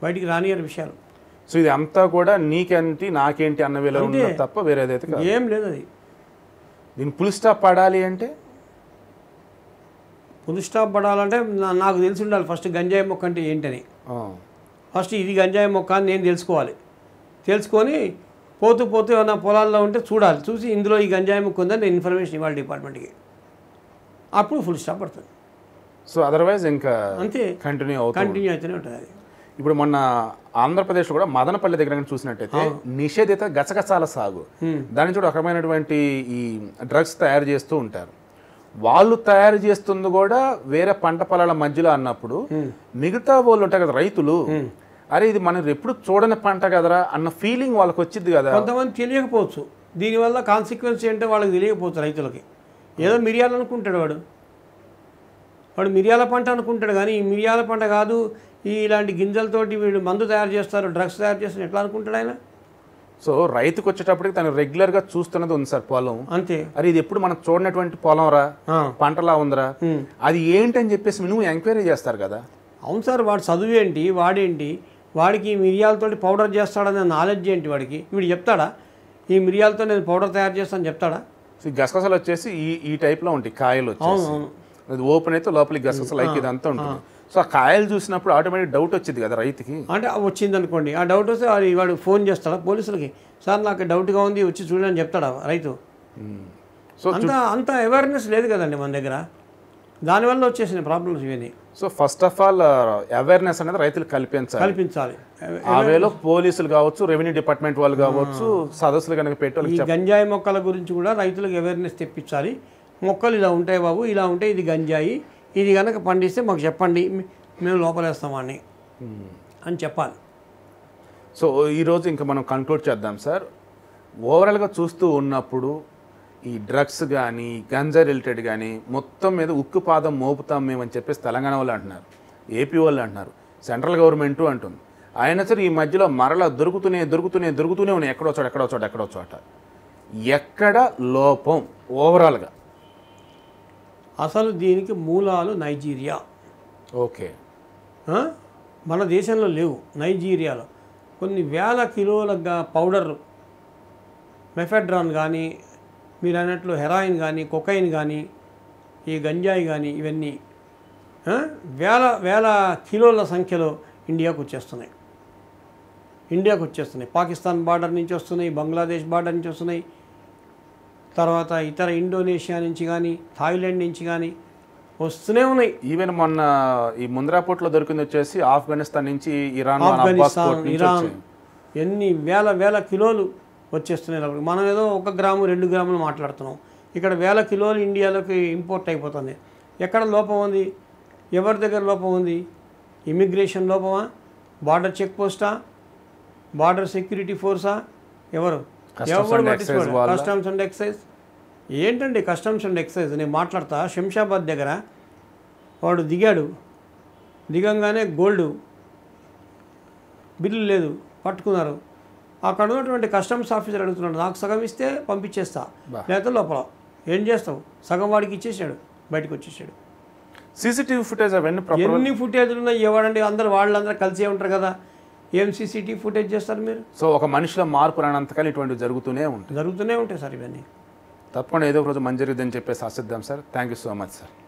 బయటికి రానియరు విషయాలు సో ఇది అంతా కూడా నీకేంటి నాకేంటి అన్న వీళ్ళు తప్ప వేరేదైతే ఏం లేదు అది దీన్ని పులిస్టాప్ పడాలి అంటే పులి స్టాప్ పడాలంటే నాకు తెలిసి ఉండాలి ఫస్ట్ గంజాయి మొక్క అంటే ఏంటని ఫస్ట్ ఇది గంజాయి మొక్క అని నేను తెలుసుకోవాలి తెలుసుకొని పోతూ పోతూ ఏమైనా పొలాల్లో ఉంటే చూడాలి చూసి ఇందులో ఈ గంజాయి ముక్కు ఉందని నేను ఇన్ఫర్మేషన్ ఇవ్వాలి డిపార్ట్మెంట్కి అప్పుడు ఫుల్ స్టాప్ పడుతుంది సో అదర్వైజ్ ఇంకా అంతే కంటిన్యూ అవుతుంది కంటిన్యూ అవుతూనే ఉంటుంది అది ఇప్పుడు మొన్న ఆంధ్రప్రదేశ్ కూడా మదనపల్లి దగ్గర చూసినట్టయితే నిషేధిత గసగసాల సాగు దాని చూడ రకమైనటువంటి ఈ డ్రగ్స్ తయారు చేస్తూ ఉంటారు వాళ్ళు తయారు చేస్తుంది కూడా వేరే పంట పొలాల మధ్యలో అన్నప్పుడు మిగతా వాళ్ళు ఉంటారు కదా రైతులు అరే ఇది మనం ఎప్పుడు చూడని పంట కదరా అన్న ఫీలింగ్ వాళ్ళకి వచ్చింది కదా కొంతమంది తెలియకపోవచ్చు దీనివల్ల కాన్సిక్వెన్స్ ఏంటో వాళ్ళకి తెలియకపోవచ్చు రైతులకి ఏదో మిరియాలు అనుకుంటాడు వాడు వాడు మిరియాల పంట అనుకుంటాడు కానీ ఈ మిరియాల పంట కాదు ఇలాంటి గింజలతోటి వీడు మందు తయారు చేస్తారు డ్రగ్స్ తయారు చేస్తారు ఎట్లా అనుకుంటాడు ఆయన సో రైతుకు వచ్చేటప్పటికి తను రెగ్యులర్ గా చూస్తున్నది ఉంది సార్ పొలం అంతే అరే ఇది ఎప్పుడు మనం చూడనటువంటి పొలం రా పంటలా ఉందిరా అది ఏంటి అని చెప్పేసి నువ్వు ఎంక్వైరీ చేస్తారు కదా అవును సార్ వాడు చదువు ఏంటి వాడేంటి వాడికి మిరియాలతోటి పౌడర్ చేస్తాడనే నాలెడ్జ్ ఏంటి వాడికి వీడు చెప్తాడా ఈ మిరియాలతో నేను పౌడర్ తయారు చేస్తాను చెప్తాడా గసగసలు వచ్చేసి ఈ ఈ టైప్లో ఉంటాయి కాయలు వచ్చేసి అది ఓపెన్ అయితే లోపలికి గసగసలు అయితే ఇదంతా ఉంటుంది సో ఆ కాయలు చూసినప్పుడు ఆటోమేటిక్ డౌట్ వచ్చింది కదా రైతుకి అంటే వచ్చింది అనుకోండి ఆ డౌట్ వస్తే వాడు వాడు ఫోన్ చేస్తాడా పోలీసులకి సార్ నాకు డౌట్గా ఉంది వచ్చి చూడని చెప్తాడా రైతు సో అంత అంత అవేర్నెస్ లేదు కదండి మన దగ్గర దానివల్ల వచ్చేసిన ప్రాబ్లమ్స్ ఇవన్నీ so first of all awareness అనేది రైతులు కల్పించాలి కల్పించాలి ఆ వేలో పోలీసులు కావచ్చు రెవెన్యూ డిపార్ట్మెంట్ వాళ్ళు కావచ్చు సదస్సులు కనుక పెట్టాలి గంజాయి మొక్కల గురించి కూడా రైతులకు అవేర్నెస్ తెప్పించాలి మొక్కలు ఇలా ఉంటాయి బాబు ఇలా ఉంటే ఇది గంజాయి ఇది కనుక పండిస్తే మాకు చెప్పండి మేము లోపలేస్తామని అని చెప్పాలి సో ఈరోజు ఇంకా మనం కన్క్లూడ్ చేద్దాం సార్ ఓవరాల్గా చూస్తూ ఉన్నప్పుడు ఈ డ్రగ్స్ కానీ గంజా రిలేటెడ్ కానీ మొత్తం మీద ఉక్కు పాదం మోపుతాం మేమని చెప్పేసి తెలంగాణ వాళ్ళు అంటున్నారు ఏపీ వాళ్ళు అంటున్నారు సెంట్రల్ గవర్నమెంట్ అంటుంది అయినా సరే ఈ మధ్యలో మరలా దొరుకుతూనే దొరుకుతూనే దొరుకుతూనే ఉన్నాయి ఎక్కడో చోట ఎక్కడో చోట ఎక్కడో చోట ఎక్కడ లోపం ఓవరాల్గా అసలు దీనికి మూలాలు నైజీరియా ఓకే మన దేశంలో లేవు నైజీరియాలో కొన్ని వేల కిలోల పౌడర్ మెఫెడ్రాన్ కానీ మీరు అన్నట్లు హెరాయిన్ కానీ కొకైన్ కానీ ఈ గంజాయి కానీ ఇవన్నీ వేల వేల కిలోల సంఖ్యలో ఇండియాకు వచ్చేస్తున్నాయి ఇండియాకు వచ్చేస్తున్నాయి పాకిస్తాన్ బార్డర్ నుంచి వస్తున్నాయి బంగ్లాదేశ్ బార్డర్ నుంచి వస్తున్నాయి తర్వాత ఇతర ఇండోనేషియా నుంచి కానీ థాయిలాండ్ నుంచి కానీ వస్తూనే ఉన్నాయి ఈవెన్ మొన్న ఈ ముంద్రా దొరికింది వచ్చేసి ఆఫ్ఘనిస్తాన్ నుంచి ఇరాన్ ఆఫ్ఘనిస్తాన్ ఇరాన్ ఎన్ని వేల వేల కిలోలు వచ్చేస్తున్నాయి మనం ఏదో ఒక గ్రాము రెండు గ్రాములు మాట్లాడుతున్నాం ఇక్కడ వేల కిలోలు ఇండియాలోకి ఇంపోర్ట్ అయిపోతుంది ఎక్కడ లోపం ఉంది ఎవరి దగ్గర లోపం ఉంది ఇమిగ్రేషన్ లోపమా బార్డర్ చెక్ పోస్టా బార్డర్ సెక్యూరిటీ ఫోర్సా ఎవరు కస్టమ్స్ అండ్ ఎక్సైజ్ ఏంటండి కస్టమ్స్ అండ్ ఎక్సైజ్ నేను మాట్లాడతా శంషాబాద్ దగ్గర వాడు దిగాడు దిగంగానే గోల్డ్ బిల్లు లేదు పట్టుకున్నారు అక్కడ ఉన్నటువంటి కస్టమ్స్ ఆఫీసర్ అడుగుతున్నాడు నాకు సగం ఇస్తే పంపించేస్తా లేకపోతే లోపల ఏం చేస్తావు సగం వాడికి ఇచ్చేసాడు బయటకు వచ్చేసాడు సీసీటీవీ ఫుటేజ్ అవన్నీ ఎన్ని ఫుటేజ్లు ఉన్నాయి ఎవడండి అందరు వాళ్ళందరూ కలిసే ఉంటారు కదా ఏం సీసీటీవీ ఫుటేజ్ చేస్తారు మీరు సో ఒక మనిషిలో మార్పు రానంతకాలం ఇటువంటివి జరుగుతూనే ఉంటాయి జరుగుతూనే ఉంటాయి సార్ ఇవన్నీ తప్పకుండా ఏదో ఒక రోజు మంచి చెప్పేసి ఆశిద్దాం sir thank you so much sir